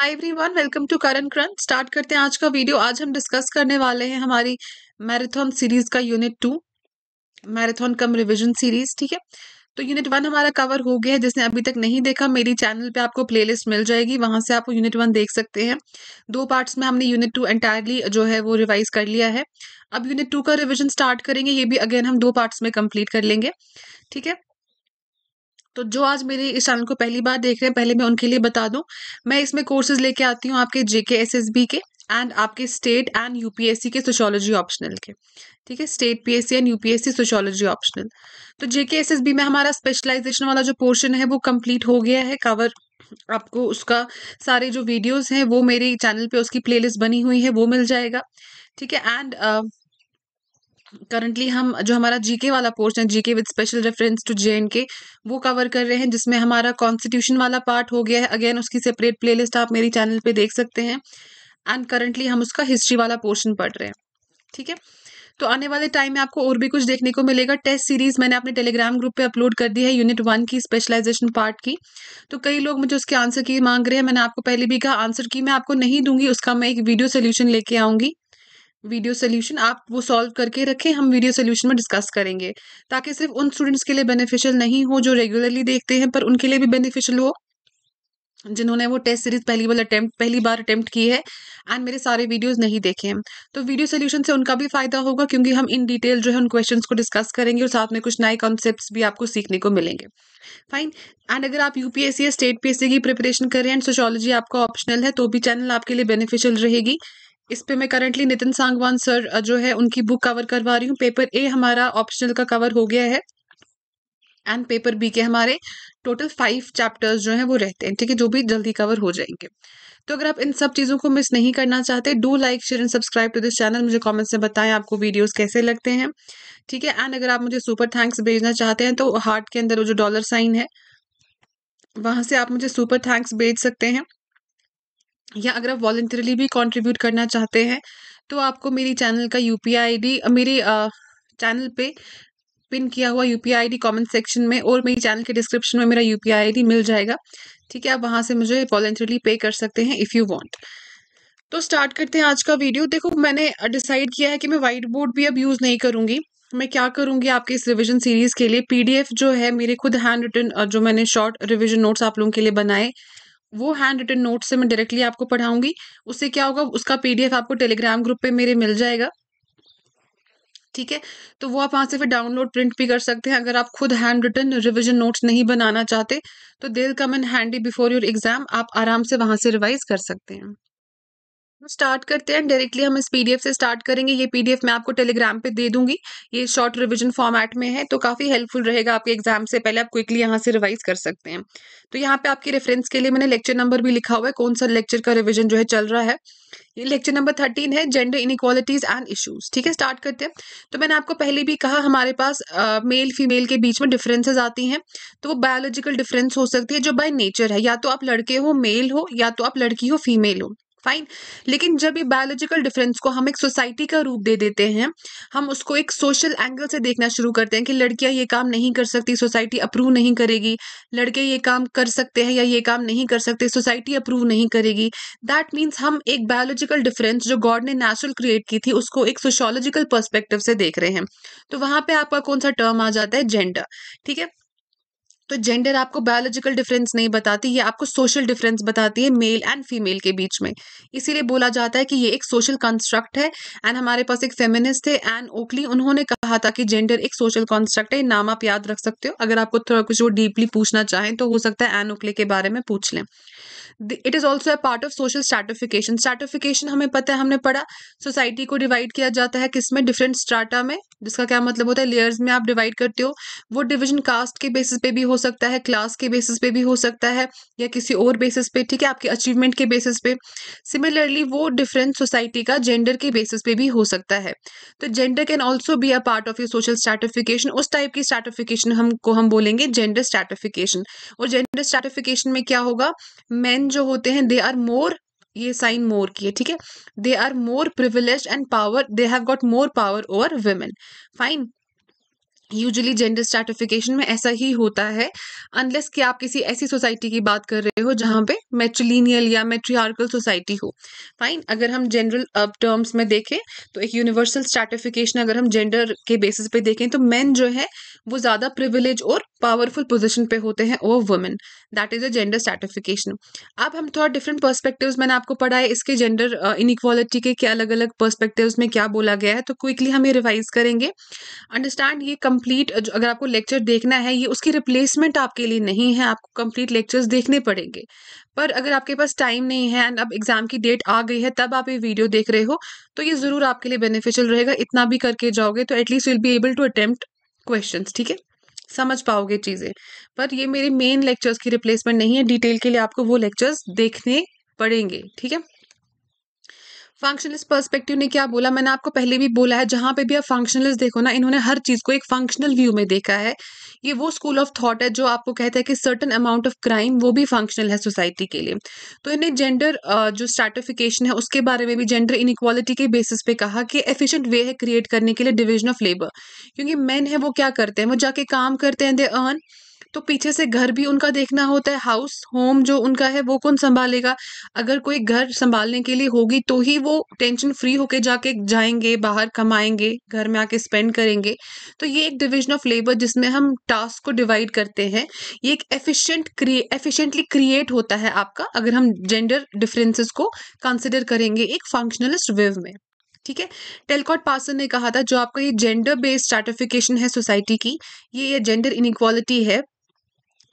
Hi everyone welcome to Karan crunch start करते हैं आज का वीडियो आज हम डिस्कस करने वाले हैं हमारी मैराथन सीरीज का unit two marathon cum revision series ठीक है तो यूनिट वन हमारा कवर हो गया है जिसने अभी तक नहीं देखा मेरी चैनल पे आपको प्लेलिस्ट मिल जाएगी वहां से आप यूनिट वन देख सकते हैं दो पार्ट्स में हमने यूनिट टू एंटायरली जो है वो रिवाइज कर लिया है अब यूनिट टू का रिविजन स्टार्ट करेंगे ये भी अगेन हम दो पार्ट्स में कंप्लीट कर लेंगे ठीक है तो जो आज मेरे इस चैनल को पहली बार देख रहे हैं पहले मैं उनके लिए बता दूं मैं इसमें कोर्सेज लेके आती हूँ आपके जेके एस एस बी के एंड आपके स्टेट एंड यूपीएससी के सोशोलॉजी ऑप्शनल के ठीक है state PSC and UPSC sociology optional तो जेके एस एस बी में हमारा स्पेशलाइजेशन वाला जो पोर्शन है वो कंप्लीट हो गया है कवर आपको उसका सारे जो वीडियोस हैं वो मेरे चैनल पे उसकी प्लेलिस्ट बनी हुई है वो मिल जाएगा ठीक है एंड uh, करंटली हम जो हमारा जीके वाला पोर्शन है G K with special reference to J K वो कवर कर रहे हैं जिसमें हमारा कॉन्स्टिट्यूशन वाला पार्ट हो गया है अगेन उसकी सेपरेट प्लेलिस्ट आप मेरी चैनल पे देख सकते हैं एंड करंटली हम उसका हिस्ट्री वाला पोर्शन पढ़ रहे हैं ठीक है तो आने वाले टाइम में आपको और भी कुछ देखने को मिलेगा टेस्ट सीरीज मैंने अपने टेलीग्राम ग्रुप पे अपलोड कर दी है यूनिट वन की स्पेशलाइजेशन पार्ट की तो कई लोग मुझे उसके आंसर की मांग रहे हैं मैंने आपको पहले भी कहा आंसर की मैं आपको नहीं दूंगी उसका मैं एक वीडियो सोल्यूशन लेके आऊंगी वीडियो सोल्यूशन आप वो सॉल्व करके रखें हम वीडियो सोल्यूशन में डिस्कस करेंगे ताकि सिर्फ उन स्टूडेंट्स के लिए बेनिफिशियल नहीं हो जो रेगुलरली देखते हैं पर उनके लिए भी बेनिफिशियल हो जिन्होंने वो टेस्ट सीरीज पहली बार अटेम्प्ट पहली बार अटेम्प्ट की है एंड मेरे सारे वीडियोस नहीं देखे हैं तो वीडियो सोल्यूशन से उनका भी फायदा होगा क्योंकि हम इन डिटेल जो है उन क्वेश्चंस को डिस्कस करेंगे और साथ में कुछ नए कॉन्सेप्ट्स भी आपको सीखने को मिलेंगे फाइन एंड अगर आप यूपीएससी या स्टेट पी की प्रिपरेशन करें एंड सोशोलॉजी आपका ऑप्शनल है तो भी चैनल आपके लिए बेनिफिशियल रहेगी इस पे मैं करेंटली नितिन सांगवान सर जो है उनकी बुक कवर करवा रही हूँ पेपर ए हमारा ऑप्शनल का कवर हो गया है एंड पेपर बी के हमारे टोटल फाइव चैप्टर्स जो हैं वो रहते हैं ठीक है जो भी जल्दी कवर हो जाएंगे तो अगर आप इन सब चीज़ों को मिस नहीं करना चाहते do like share and subscribe to this channel मुझे कमेंट्स में बताएं आपको वीडियोस कैसे लगते हैं ठीक है एंड अगर आप मुझे सुपर थैंक्स भेजना चाहते हैं तो हार्ट के अंदर वो जो डॉलर साइन है वहाँ से आप मुझे सुपर थैंक्स भेज सकते हैं या अगर आप वॉल्टियरली भी कॉन्ट्रीब्यूट करना चाहते हैं तो आपको मेरी चैनल का यू पी आई डी मेरी चैनल पे पिन किया हुआ U P I D comment section में और मेरी चैनल के डिस्क्रिप्शन में मेरा यू पी आई डी मिल जाएगा ठीक है आप वहाँ से मुझे वॉल्टियरली पे कर सकते हैं इफ़ यू वॉन्ट तो स्टार्ट करते हैं आज का वीडियो देखो मैंने डिसाइड किया है कि मैं वाइट बोर्ड भी अब यूज़ नहीं करूँगी मैं क्या करूँगी आपके इस रिविजन सीरीज़ के लिए एफ जो है मेरे खुद हैंड रिटन जो मैंने शॉर्ट रिविजन नोट्स आप लोगों के लिए बनाए वो हैंड रिटन नोट से मैं डायरेक्टली आपको पढ़ाऊंगी उससे क्या होगा उसका पीडीएफ आपको टेलीग्राम ग्रुप पे मेरे मिल जाएगा ठीक है तो वो आप वहाँ से फिर डाउनलोड प्रिंट भी कर सकते हैं अगर आप खुद हैंड रिटन रिविजन नोट्स नहीं बनाना चाहते तो there come and handy before your exam आप आराम से वहाँ से रिवाइज कर सकते हैं स्टार्ट करते हैं डायरेक्टली हम इस पीडीएफ से स्टार्ट करेंगे ये पीडीएफ मैं आपको टेलीग्राम पे दे दूंगी ये शॉर्ट रिवीजन फॉर्मेट में है तो काफ़ी हेल्पफुल रहेगा आपके एग्जाम से पहले आप क्विकली यहाँ से रिवाइज कर सकते हैं तो यहाँ पे आपकी रेफरेंस के लिए मैंने लेक्चर नंबर भी लिखा हुआ है कौन सा लेक्चर का रिविजन जो है चल रहा है ये लेक्चर नंबर थर्टीन है जेंडर इनक्वालिटीज़ एंड इशूज ठीक है स्टार्ट करते हैं तो मैंने आपको पहले भी कहा हमारे पास मेल फीमेल के बीच में डिफरेंसेज आती हैं तो वो बायोलॉजिकल डिफरेंस हो सकती है जो बाय नेचर है या तो आप लड़के हो मेल हो या तो आप लड़की हो फीमेल हो फाइन लेकिन जब ये बायोलॉजिकल डिफरेंस को हम एक सोसाइटी का रूप दे देते हैं हम उसको एक सोशल एंगल से देखना शुरू करते हैं कि लड़कियां ये काम नहीं कर सकती सोसाइटी अप्रूव नहीं करेगी लड़के ये काम कर सकते हैं या ये काम नहीं कर सकते सोसाइटी अप्रूव नहीं करेगी दैट मीन्स हम एक बायोलॉजिकल डिफरेंस जो गॉड ने नेचुरल क्रिएट की थी उसको एक सोशोलॉजिकल परस्पेक्टिव से देख रहे हैं तो वहां पर आपका कौन सा टर्म आ जाता है जेंडर ठीक है तो जेंडर आपको बायोलॉजिकल डिफरेंस नहीं बताती ये आपको सोशल डिफरेंस बताती है मेल एंड फीमेल के बीच में इसीलिए बोला जाता है कि ये एक सोशल कंस्ट्रक्ट है एंड हमारे पास एक फेमिनिस्ट थे एन ओकली उन्होंने कहा था कि जेंडर एक सोशल कंस्ट्रक्ट है नाम आप याद रख सकते हो अगर आपको थोड़ा कुछ वो डीपली पूछना चाहें तो हो सकता है एन ओकली के बारे में पूछ लें it is also a part of social stratification stratification हमें पता है हमने पढ़ा सोसाइटी को डिवाइड किया जाता है किसमें डिफरेंट स्ट्राटा में जिसका क्या मतलब होता है लेयर्स में आप डिवाइड करते हो वो डिविजन कास्ट के बेसिस पे भी हो सकता है क्लास के बेसिस पे भी हो सकता है या किसी और बेसिस पे ठीक है आपके अचीवमेंट के बेसिस पे सिमिलरली वो डिफरेंट सोसाइटी का जेंडर के बेसिस पे भी हो सकता है तो gender can also be a part of your social stratification उस टाइप की स्टार्टिफिकेशन हमको हम बोलेंगे जेंडर स्ट्रेटिफिकेशन और जेंडर स्ट्रेटिफिकेशन में क्या होगा मैन जो होते हैं दे आर मोर ये साइन मोर की है ठीक है they are more privilege and power they have got more power over women fine usually gender stratification में ऐसा ही होता है अनलेस कि आप किसी ऐसी सोसाइटी की बात कर रहे हो जहाँ पे मेट्रिलिनियल या मेट्रियारिकल सोसाइटी हो फाइन अगर हम जनरल अब टर्म्स में देखें तो एक यूनिवर्सल स्टार्टिफिकेशन अगर हम जेंडर के बेसिस पे देखें तो मेन जो है वो ज़्यादा प्रिविलेज और पावरफुल पोजिशन पे होते हैं over women that is a gender stratification अब हम थोड़ा डिफरेंट पर्सपेक्टिव मैंने आपको पढ़ा है इसके जेंडर इनिक्वालिटी के क्या अलग अलग पर्सपेक्टिव में क्या बोला गया है तो क्विकली हम ये रिवाइज करेंगे अंडरस्टैंड ये कम कंप्लीट अगर आपको लेक्चर देखना है ये उसकी रिप्लेसमेंट आपके लिए नहीं है आपको कंप्लीट लेक्चर्स देखने पड़ेंगे पर अगर आपके पास टाइम नहीं है एंड अब एग्ज़ाम की डेट आ गई है तब आप ये वीडियो देख रहे हो तो ये ज़रूर आपके लिए बेनिफिशियल रहेगा इतना भी करके जाओगे तो at least will be able to attempt question ठीक है समझ पाओगे चीज़ें पर ये मेरे मेन लेक्चर्स की रिप्लेसमेंट नहीं है डिटेल के लिए आपको वो लेक्चर्स देखने पड़ेंगे ठीक है फंक्शनलिस्ट पर्सपेक्टिव ने क्या बोला मैंने आपको पहले भी बोला है जहाँ पे भी आप फंक्शनलिस्ट देखो ना इन्होंने हर चीज़ को एक फंक्शनल व्यू में देखा है ये वो स्कूल ऑफ थॉट है जो आपको कहता है कि सर्टन अमाउंट ऑफ क्राइम वो भी फंक्शनल है सोसाइटी के लिए तो इन्हें जेंडर जो स्टार्टिफिकेशन है उसके बारे में भी जेंडर इनक्वालिटी के बेसिस पे कहा कि एफिशिएंट वे है क्रिएट करने के लिए डिविजन ऑफ लेबर क्योंकि मेन है वो क्या करते हैं वो जाके काम करते हैं दे अर्न तो पीछे से घर भी उनका देखना होता है हाउस होम जो उनका है वो कौन संभालेगा अगर कोई घर संभालने के लिए होगी तो ही वो टेंशन फ्री होके जाके जाएंगे बाहर कमाएंगे घर में आके स्पेंड करेंगे तो ये एक डिविजन ऑफ लेबर जिसमें हम टास्क को डिवाइड करते हैं ये एक एफिशियंट क्रिए एफिशियंटली क्रिएट होता है आपका अगर हम जेंडर डिफरेंसेस को कंसिडर करेंगे एक फंक्शनलिस्ट वेव में ठीक है टेलकॉट पासन ने कहा था जो आपका ये जेंडर बेस्ड स्टार्टिफिकेशन है सोसाइटी की ये ये जेंडर इनिक्वालिटी है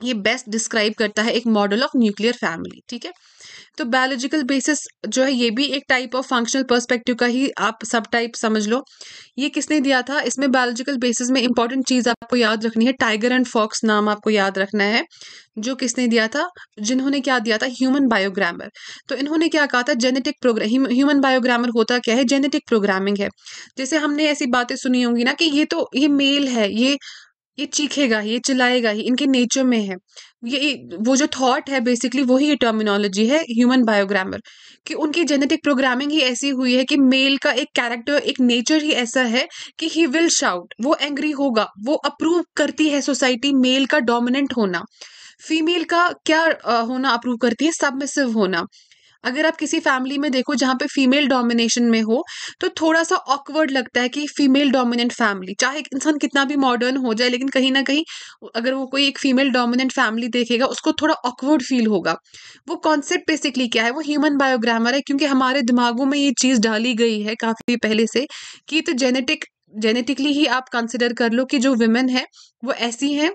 ये बेस्ट डिस्क्राइब करता है एक मॉडल ऑफ न्यूक्लियर फैमिली ठीक है तो बायोलॉजिकल बेसिस जो है ये भी एक टाइप ऑफ फंक्शनल पर्सपेक्टिव का ही आप सब टाइप समझ लो ये किसने दिया था इसमें बायोलॉजिकल बेसिस में इंपॉर्टेंट चीज़ आपको याद रखनी है टाइगर एंड फॉक्स नाम आपको याद रखना है जो किसने दिया था जिन्होंने क्या दिया था ह्यूमन बायोग्रामर तो इन्होंने क्या कहा था जेनेटिक प्रोग्राम ह्यूमन बायोग्रामर होता क्या है जेनेटिक प्रोग्रामिंग है जैसे हमने ऐसी बातें सुनी होंगी ना कि ये तो ये मेल है ये ये चीखेगा ही ये चिल्लाएगा ही इनके नेचर में है ये वो जो थॉट है बेसिकली वही ये टर्मिनोलॉजी है ह्यूमन बायोग्रामर कि उनकी जेनेटिक प्रोग्रामिंग ही ऐसी हुई है कि मेल का एक कैरेक्टर एक नेचर ही ऐसा है कि ही विल शाउट वो एंग्री होगा वो अप्रूव करती है सोसाइटी मेल का डोमिनेंट होना फीमेल का क्या होना अप्रूव करती है सबमिसिव होना अगर आप किसी फैमिली में देखो जहाँ पे फीमेल डोमिनेशन में हो तो थोड़ा सा ऑकवर्ड लगता है कि फीमेल डोमिनेंट फैमिली चाहे इंसान कितना भी मॉडर्न हो जाए लेकिन कहीं ना कहीं अगर वो कोई एक फीमेल डोमिनेंट फैमिली देखेगा उसको थोड़ा ऑकवर्ड फील होगा वो कॉन्सेप्ट बेसिकली क्या है वो ह्यूमन बायोग्रामर है क्योंकि हमारे दिमागों में ये चीज़ डाली गई है काफ़ी पहले से कि तो जेनेटिक जेनेटिकली ही आप कंसिडर कर लो कि जो वुमेन है वो ऐसी हैं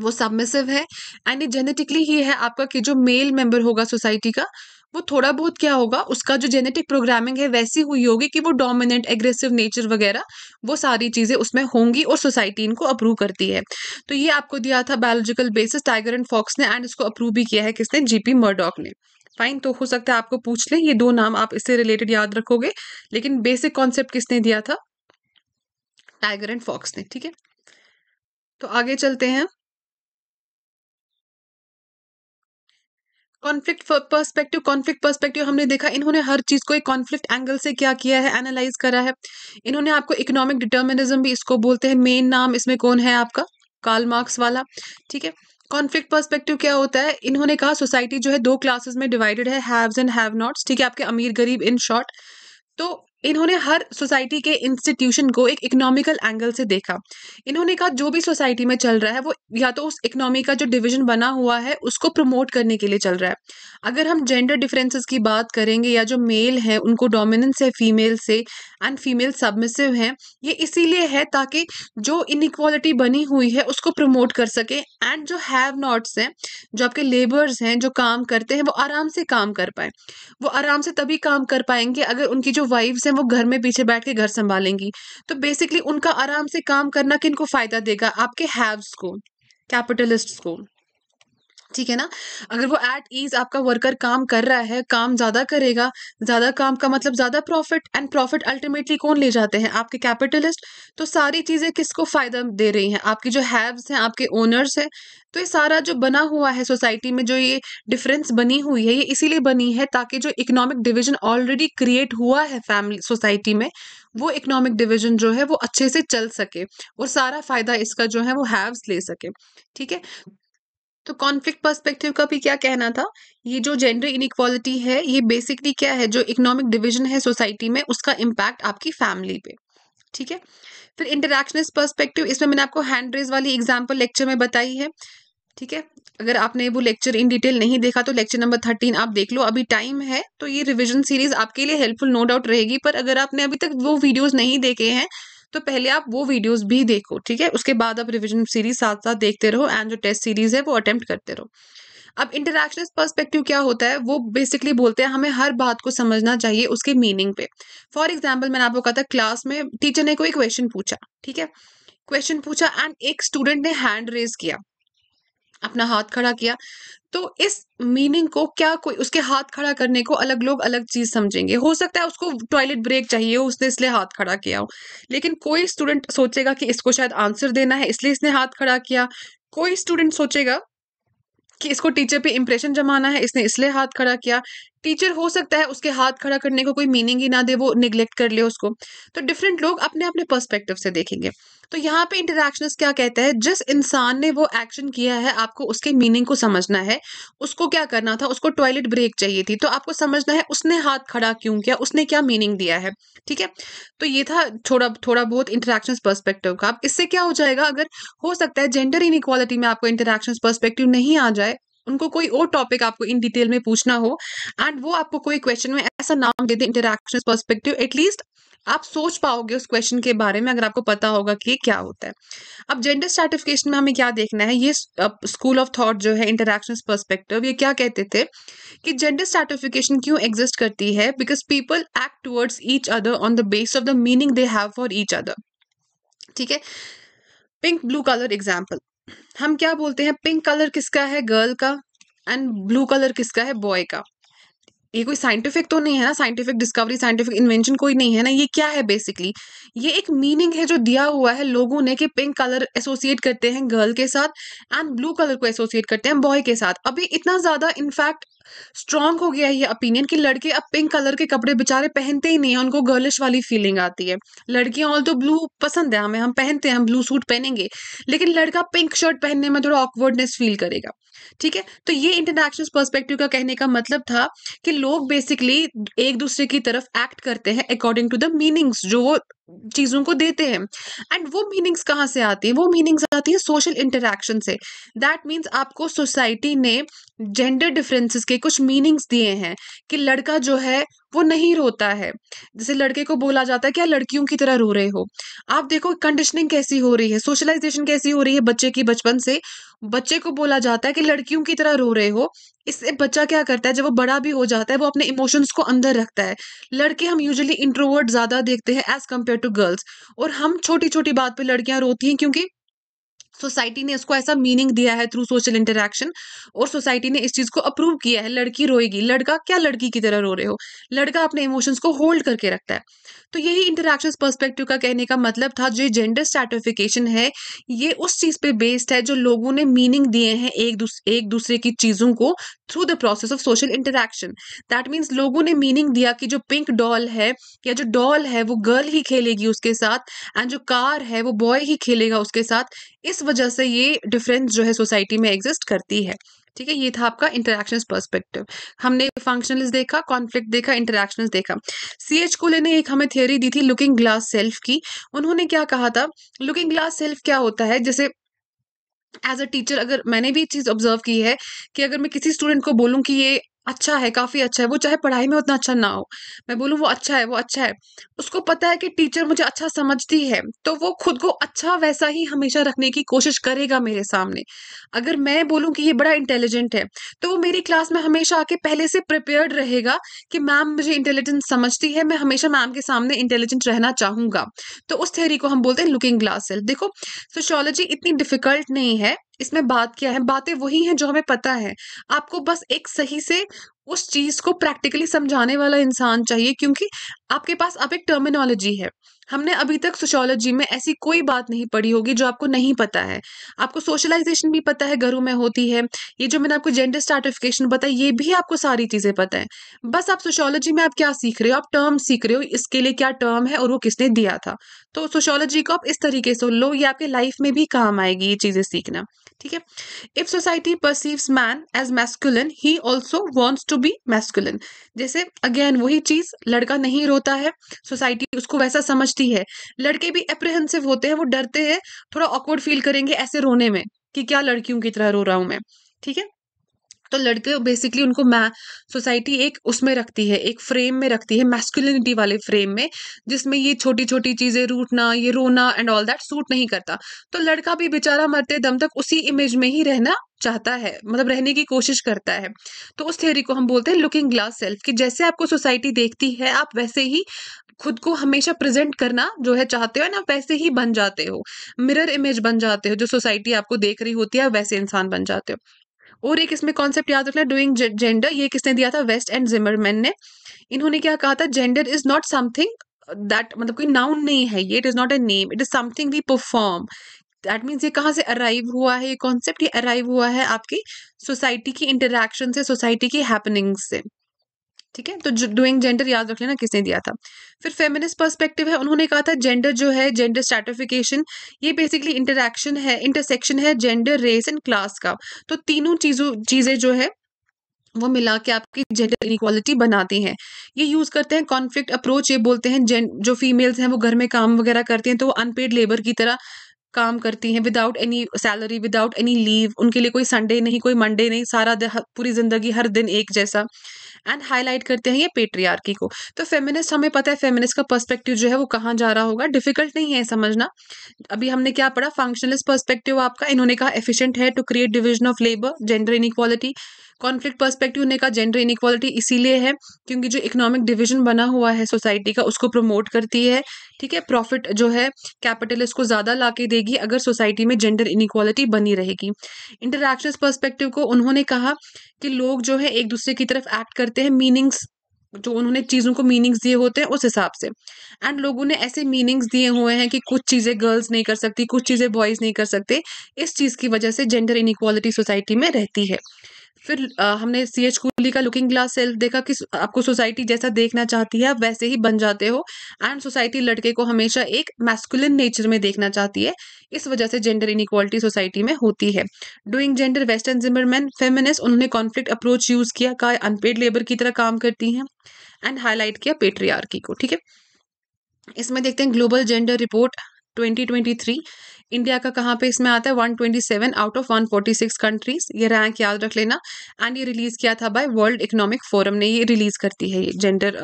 वो सबमिसिव है एंड जेनेटिकली ही है आपका कि जो मेल मेंबर होगा सोसाइटी का वो थोड़ा बहुत क्या होगा उसका जो जेनेटिक प्रोग्रामिंग है वैसी हुई होगी कि वो डोमिनेंट एग्रेसिव नेचर वगैरह वो सारी चीज़ें उसमें होंगी और सोसाइटी इनको अप्रूव करती है तो ये आपको दिया था biological basis Tiger and Fox ने एंड इसको अप्रूव भी किया है किसने जीपी मर्डॉक ने फाइन तो हो सकता है आपको पूछ लें ये दो नाम आप इससे रिलेटेड याद रखोगे लेकिन बेसिक कॉन्सेप्ट किसने दिया था टाइगर एंड फॉक्स ने ठीक है तो आगे चलते हैं कॉन्फ्लिक्ट पर्सपेक्टिव कॉन्फ्लिक्ट पर्सपेक्टिव हमने देखा इन्होंने हर चीज को एक कॉन्फ्लिक्ट एंगल से क्या किया है एनालाइज करा है इन्होंने आपको इकोनॉमिक डिटर्मिनिज्म भी इसको बोलते हैं मेन नाम इसमें कौन है आपका कार्ल मार्क्स वाला ठीक है कॉन्फ्लिक्ट पर्सपेक्टिव क्या होता है इन्होंने कहा सोसाइटी जो है दो क्लासेस में डिवाइडेड है हैव्स एंड हैव नॉट्स ठीक है आपके अमीर गरीब इन शॉर्ट तो इन्होंने हर सोसाइटी के इंस्टीट्यूशन को एक इकोनॉमिकल एंगल से देखा इन्होंने कहा जो भी सोसाइटी में चल रहा है वो या तो उस इकोनॉमी का जो डिविजन बना हुआ है उसको प्रमोट करने के लिए चल रहा है अगर हम जेंडर डिफरेंसेस की बात करेंगे या जो मेल है उनको डोमिनेंस है फीमेल से एंड फीमेल सबमिसिव हैं ये इसीलिए है ताकि जो इनक्वालिटी बनी हुई है उसको प्रमोट कर सके एंड जो हैव नॉट्स हैं जो आपके लेबर्स हैं जो काम करते हैं वो आराम से काम कर पाए वो आराम से तभी काम कर पाएंगे अगर उनकी जो वाइफ्स हैं वो घर में पीछे बैठ के घर संभालेंगी तो बेसिकली उनका आराम से काम करना को फ़ायदा देगा आपके हैव्स को कैपिटलिस्ट को ठीक है ना अगर वो एट ईज आपका वर्कर काम कर रहा है काम ज़्यादा करेगा ज़्यादा काम का मतलब ज़्यादा प्रॉफिट एंड प्रॉफिट अल्टीमेटली कौन ले जाते हैं आपके कैपिटलिस्ट तो सारी चीज़ें किसको फ़ायदा दे रही हैं आपकी जो हैव्स हैं आपके ओनर्स हैं तो ये सारा जो बना हुआ है सोसाइटी में जो ये डिफरेंस बनी हुई है ये इसीलिए बनी है ताकि जो इकोनॉमिक डिविजन ऑलरेडी क्रिएट हुआ है फैमिली सोसाइटी में वो इकोनॉमिक डिविजन जो है वो अच्छे से चल सके और सारा फ़ायदा इसका जो है वो हैव्स ले सके ठीक है तो कॉन्फ्लिक्ट पर्सपेक्टिव का भी क्या कहना था ये जो जेंडर इनइक्वालिटी है ये बेसिकली क्या है जो इकोनॉमिक डिविजन है सोसाइटी में उसका इम्पैक्ट आपकी फैमिली पे ठीक है फिर इंटरैक्शनिस्ट पर्सपेक्टिव इसमें मैंने आपको हैंड रेज वाली एग्जाम्पल लेक्चर में बताई है ठीक है अगर आपने वो लेक्चर इन डिटेल नहीं देखा तो लेक्चर नंबर थर्टीन आप देख लो अभी टाइम है तो ये रिविजन सीरीज आपके लिए हेल्पफुल नो डाउट रहेगी पर अगर आपने अभी तक वो वीडियोज नहीं देखे हैं तो पहले आप वो वीडियोस भी देखो ठीक है उसके बाद आप रिविजन सीरीज साथ साथ देखते रहो एंड जो टेस्ट सीरीज है वो अटेम्प्ट करते रहो अब इंटरक्शन पर्सपेक्टिव क्या होता है वो बेसिकली बोलते हैं हमें हर बात को समझना चाहिए उसके मीनिंग पे फॉर एग्जाम्पल मैंने आपको कहा था क्लास में टीचर ने कोई क्वेश्चन पूछा ठीक है क्वेश्चन पूछा एंड एक स्टूडेंट ने हैंड रेज किया अपना हाथ खड़ा किया तो इस मीनिंग को क्या कोई उसके हाथ खड़ा करने को अलग लोग अलग चीज समझेंगे हो सकता है उसको टॉयलेट ब्रेक चाहिए हो उसने इसलिए हाथ खड़ा किया हो लेकिन कोई स्टूडेंट सोचेगा कि इसको शायद आंसर देना है इसलिए इसने हाथ खड़ा किया कोई स्टूडेंट सोचेगा कि इसको टीचर पे इंप्रेशन जमाना है इसने इसलिए हाथ खड़ा किया टीचर हो सकता है उसके हाथ खड़ा करने को कोई मीनिंग ही ना दे वो निग्लेक्ट कर ले उसको तो डिफरेंट लोग अपने अपने पर्सपेक्टिव से देखेंगे तो यहाँ पे इंटरेक्शनिस्ट क्या कहता है जिस इंसान ने वो एक्शन किया है आपको उसके मीनिंग को समझना है उसको क्या करना था उसको टॉयलेट ब्रेक चाहिए थी तो आपको समझना है उसने हाथ खड़ा क्यों किया उसने क्या मीनिंग दिया है ठीक है तो ये था थोड़ा थोड़ा बहुत इंटरेक्शन पर्सपेक्टिव का अब इससे क्या हो जाएगा अगर हो सकता है जेंडर इनक्वालिटी में आपको इंटरेक्शन पर्सपेक्टिव नहीं आ जाए उनको कोई और टॉपिक आपको इन डिटेल में पूछना हो एंड वो आपको कोई क्वेश्चन में ऐसा नाम दे दे इंटरेक्शन परस्पेक्टिव एटलीस्ट आप सोच पाओगे उस क्वेश्चन के बारे में अगर आपको पता होगा कि क्या होता है अब जेंडर सर्टिफिकेशन में हमें क्या देखना है ये स्कूल ऑफ थॉट जो है इंटरक्शन परस्पेक्टिव ये क्या कहते थे कि जेंडर सर्टिफिकेशन क्यों एग्जिस्ट करती है because people act towards each other on the base of the meaning they have for each other ठीक है पिंक ब्लू कलर एग्जाम्पल हम क्या बोलते हैं पिंक कलर किसका है गर्ल का एंड ब्लू कलर किसका है बॉय का ये कोई साइंटिफिक तो नहीं है ना साइंटिफिक डिस्कवरी साइंटिफिक इन्वेंशन कोई नहीं है ना ये क्या है बेसिकली ये एक मीनिंग है जो दिया हुआ है लोगों ने कि पिंक कलर एसोसिएट करते हैं गर्ल के साथ एंड ब्लू कलर को एसोसिएट करते हैं बॉय के साथ अभी इतना ज़्यादा इनफैक्ट स्ट्रांग हो गया है ये ओपिनियन कि लड़के अब पिंक कलर के कपड़े बेचारे पहनते ही नहीं है उनको गर्लिश वाली फीलिंग आती है लड़कियां ऑल तो ब्लू पसंद है हमें हम पहनते हैं हम ब्लू सूट पहनेंगे लेकिन लड़का पिंक शर्ट पहनने में थोड़ा ऑकवर्डनेस फील करेगा ठीक है तो ये इंटरनेशनल पर्सपेक्टिव का कहने का मतलब था कि लोग बेसिकली एक दूसरे की तरफ एक्ट करते हैं अकॉर्डिंग टू द मीनिंग्स जो वो चीजों को देते हैं एंड वो मीनिंग्स कहाँ से आती है वो मीनिंग्स आती है सोशल इंटरेक्शन से दैट मीन्स आपको सोसाइटी ने जेंडर डिफरेंसेस के कुछ मीनिंग्स दिए हैं कि लड़का जो है वो नहीं रोता है जैसे लड़के को बोला जाता है क्या लड़कियों की तरह रो रहे हो आप देखो कंडीशनिंग कैसी हो रही है सोशलाइजेशन कैसी हो रही है बच्चे की बचपन से बच्चे को बोला जाता है कि लड़कियों की तरह रो रहे हो इससे बच्चा क्या करता है जब वो बड़ा भी हो जाता है वो अपने इमोशंस को अंदर रखता है लड़के हम यूजुअली इंट्रोवर्ट ज़्यादा देखते हैं एज़ कम्पेयर टू गर्ल्स और हम छोटी छोटी बात पर लड़कियां रोती हैं क्योंकि सोसाइटी ने इसको ऐसा मीनिंग दिया है थ्रू सोशल इंटरेक्शन और सोसाइटी ने इस चीज़ को अप्रूव किया है लड़की रोएगी लड़का क्या लड़की की तरह रो रहे हो लड़का अपने इमोशंस को होल्ड करके रखता है तो यही इंटरेक्शन पर्सपेक्टिव का कहने का मतलब था जो जेंडर स्टैटिफिकेशन है ये उस चीज़ पे बेस्ड है जो लोगों ने मीनिंग दिए हैं एक दूस, एक दूसरे की चीज़ों को through the process of social interaction that means लोगों ने मीनिंग दिया कि जो पिंक डॉल है या जो डॉल है वो गर्ल ही खेलेगी उसके साथ एंड जो कार है वो बॉय ही खेलेगा उसके साथ इस वजह से ये डिफरेंस जो है सोसाइटी में एग्जिस्ट करती है ठीक है ये था आपका इंटरेक्शन पर्सपेक्टिव हमने फंक्शनल देखा कॉन्फ्लिक्ट देखा इंटरेक्शन देखा सी एच कोले ने एक हमें थियोरी दी थी लुकिंग ग्लास सेल्फ की उन्होंने क्या कहा था लुकिंग ग्लास सेल्फ क्या होता है जैसे एज अ टीचर अगर मैंने भी चीज़ ऑब्जर्व की है कि अगर मैं किसी स्टूडेंट को बोलूँ कि ये अच्छा है, काफ़ी अच्छा है, वो चाहे पढ़ाई में उतना अच्छा ना हो। मैं बोलूँ वो अच्छा है वो अच्छा है। उसको पता है कि टीचर मुझे अच्छा समझती है, तो वो खुद को अच्छा वैसा ही हमेशा रखने की कोशिश करेगा मेरे सामने। अगर मैं बोलूँ कि ये बड़ा इंटेलिजेंट है, तो वो मेरी क्लास में हमेशा आके पहले से प्रिपेयर्ड रहेगा कि मैम मुझे इंटेलिजेंट समझती है, मैं हमेशा मैम के सामने इंटेलिजेंट रहना चाहूँगा। तो उस थेरी को हम बोलते हैं लुकिंग ग्लास सेल्फ। देखो सोशोलॉजी इतनी डिफ़िकल्ट नहीं है इसमें बात क्या है बातें वही हैं जो हमें पता है आपको बस एक सही से उस चीज़ को प्रैक्टिकली समझाने वाला इंसान चाहिए क्योंकि आपके पास अब एक टर्मिनोलॉजी है हमने अभी तक सोशोलॉजी में ऐसी कोई बात नहीं पढ़ी होगी जो आपको नहीं पता है आपको सोशलाइजेशन भी पता है घरों में होती है ये जो मैंने आपको जेंडर स्टार्टिफिकेशन बताया ये भी आपको सारी चीज़ें पता है बस आप सोशोलॉजी में आप क्या सीख रहे हो आप टर्म सीख रहे हो इसके लिए क्या टर्म है और वो किसने दिया था तो सोशोलॉजी को आप इस तरीके से लो ये आपके लाइफ में भी काम आएगी ये चीज़ें सीखना ठीक है if society perceive man as masculine he also wants to be masculine जैसे अगेन वही चीज लड़का नहीं रोता है सोसाइटी उसको वैसा समझती है लड़के भी अप्रिहेंसिव होते हैं वो डरते हैं थोड़ा ऑकवर्ड फील करेंगे ऐसे रोने में कि क्या लड़कियों की तरह रो रहा हूं मैं ठीक है तो लड़के बेसिकली उनको मै सोसाइटी एक उसमें रखती है एक फ्रेम में रखती है मैस्कुलिनिटी वाले फ्रेम में जिसमें ये छोटी छोटी चीज़ें रूटना ये रोना एंड ऑल दैट सूट नहीं करता तो लड़का भी बेचारा मरते दम तक उसी इमेज में ही रहना चाहता है मतलब रहने की कोशिश करता है तो उस थ्योरी को हम बोलते हैं लुकिंग ग्लास सेल्फ कि जैसे आपको सोसाइटी देखती है आप वैसे ही खुद को हमेशा प्रेजेंट करना जो है चाहते हो ना वैसे ही बन जाते हो मिरर इमेज बन जाते हो जो सोसाइटी आपको देख रही होती है वैसे इंसान बन जाते हो और एक इसमें कॉन्सेप्ट याद रखना डूइंग जेंडर ये किसने दिया था वेस्ट एंड जिमरमैन ने इन्होंने क्या कहा था gender is not something that मतलब कोई नाउन नहीं है ये it is not a name it is something we perform that means ये कहाँ से अराइव हुआ है ये कॉन्सेप्ट ये अराइव हुआ है आपकी सोसाइटी की इंटरेक्शन से सोसाइटी की हैपनिंग से ठीक है तो डूइंग जेंडर याद रख लेना किसने दिया था फिर फेमिनिस्ट पर्सपेक्टिव है उन्होंने कहा था जेंडर जो है जेंडर स्टार्टिफिकेशन ये बेसिकली इंटरेक्शन है इंटरसेक्शन है जेंडर रेस एंड क्लास का तो तीनों चीज़ों चीज़ें जो है वो मिला के आपकी जेंडर इनिक्वालिटी बनाती हैं ये यूज़ करते हैं कॉन्फ्लिक्ट अप्रोच ये बोलते हैं जो फीमेल्स हैं वो घर में काम वगैरह करते हैं तो वो अनपेड लेबर की तरह काम करती हैं without any salary without any leave उनके लिए कोई संडे नहीं कोई मंडे नहीं सारा पूरी ज़िंदगी हर दिन एक जैसा एंड हाईलाइट करते हैं ये पेट्रियार्की को तो फेमिनिस्ट हमें पता है फेमिनिस्ट का पर्सपेक्टिव जो है वो कहाँ जा रहा होगा डिफिकल्ट नहीं है समझना अभी हमने क्या पढ़ा फंक्शनलिस्ट पर्सपेक्टिव आपका इन्होंने कहा एफिशिएंट है to create division of labour gender inequality conflict perspective ने कहा जेंडर इनक्वालिटी इसीलिए है क्योंकि जो इकोनॉमिक डिविजन बना हुआ है सोसाइटी का उसको प्रमोट करती है ठीक है प्रॉफिट जो है कैपिटलिस्ट को ज़्यादा ला के देगी अगर सोसाइटी में जेंडर इनक्वालिटी बनी रहेगी इंटरैक्शन पर्सपेक्टिव को उन्होंने कहा कि लोग जो है एक दूसरे की तरफ एक्ट करते हैं मीनिंग्स जो उन्होंने चीज़ों को मीनिंग्स दिए होते हैं उस हिसाब से एंड लोगों ने ऐसे मीनिंग्स दिए हुए हैं कि कुछ चीज़ें गर्ल्स नहीं कर सकती कुछ चीज़ें बॉयज़ नहीं कर सकते इस चीज़ की वजह से जेंडर इनक्वालिटी सोसाइटी में रहती है फिर आ, हमने सी एच कूली का लुकिंग ग्लास सेल्फ देखा कि आपको सोसाइटी जैसा देखना चाहती है आप वैसे ही बन जाते हो एंड सोसाइटी लड़के को हमेशा एक मैस्कुलिन नेचर में देखना चाहती है इस वजह से जेंडर इनिक्वालिटी सोसाइटी में होती है doing gender West and Zimmerman feminist उन्होंने कॉन्फ्लिक्ट अप्रोच यूज़ किया का अनपेड लेबर की तरह काम करती हैं एंड हाईलाइट किया पेट्रियार्की को ठीक है इसमें देखते हैं ग्लोबल जेंडर रिपोर्ट 2023 इंडिया का कहाँ पे इसमें आता है 127 आउट ऑफ 146 कंट्रीज ये रैंक याद रख लेना एंड ये रिलीज किया था बाय वर्ल्ड इकोनॉमिक फोरम ने ये रिलीज करती है ये जेंडर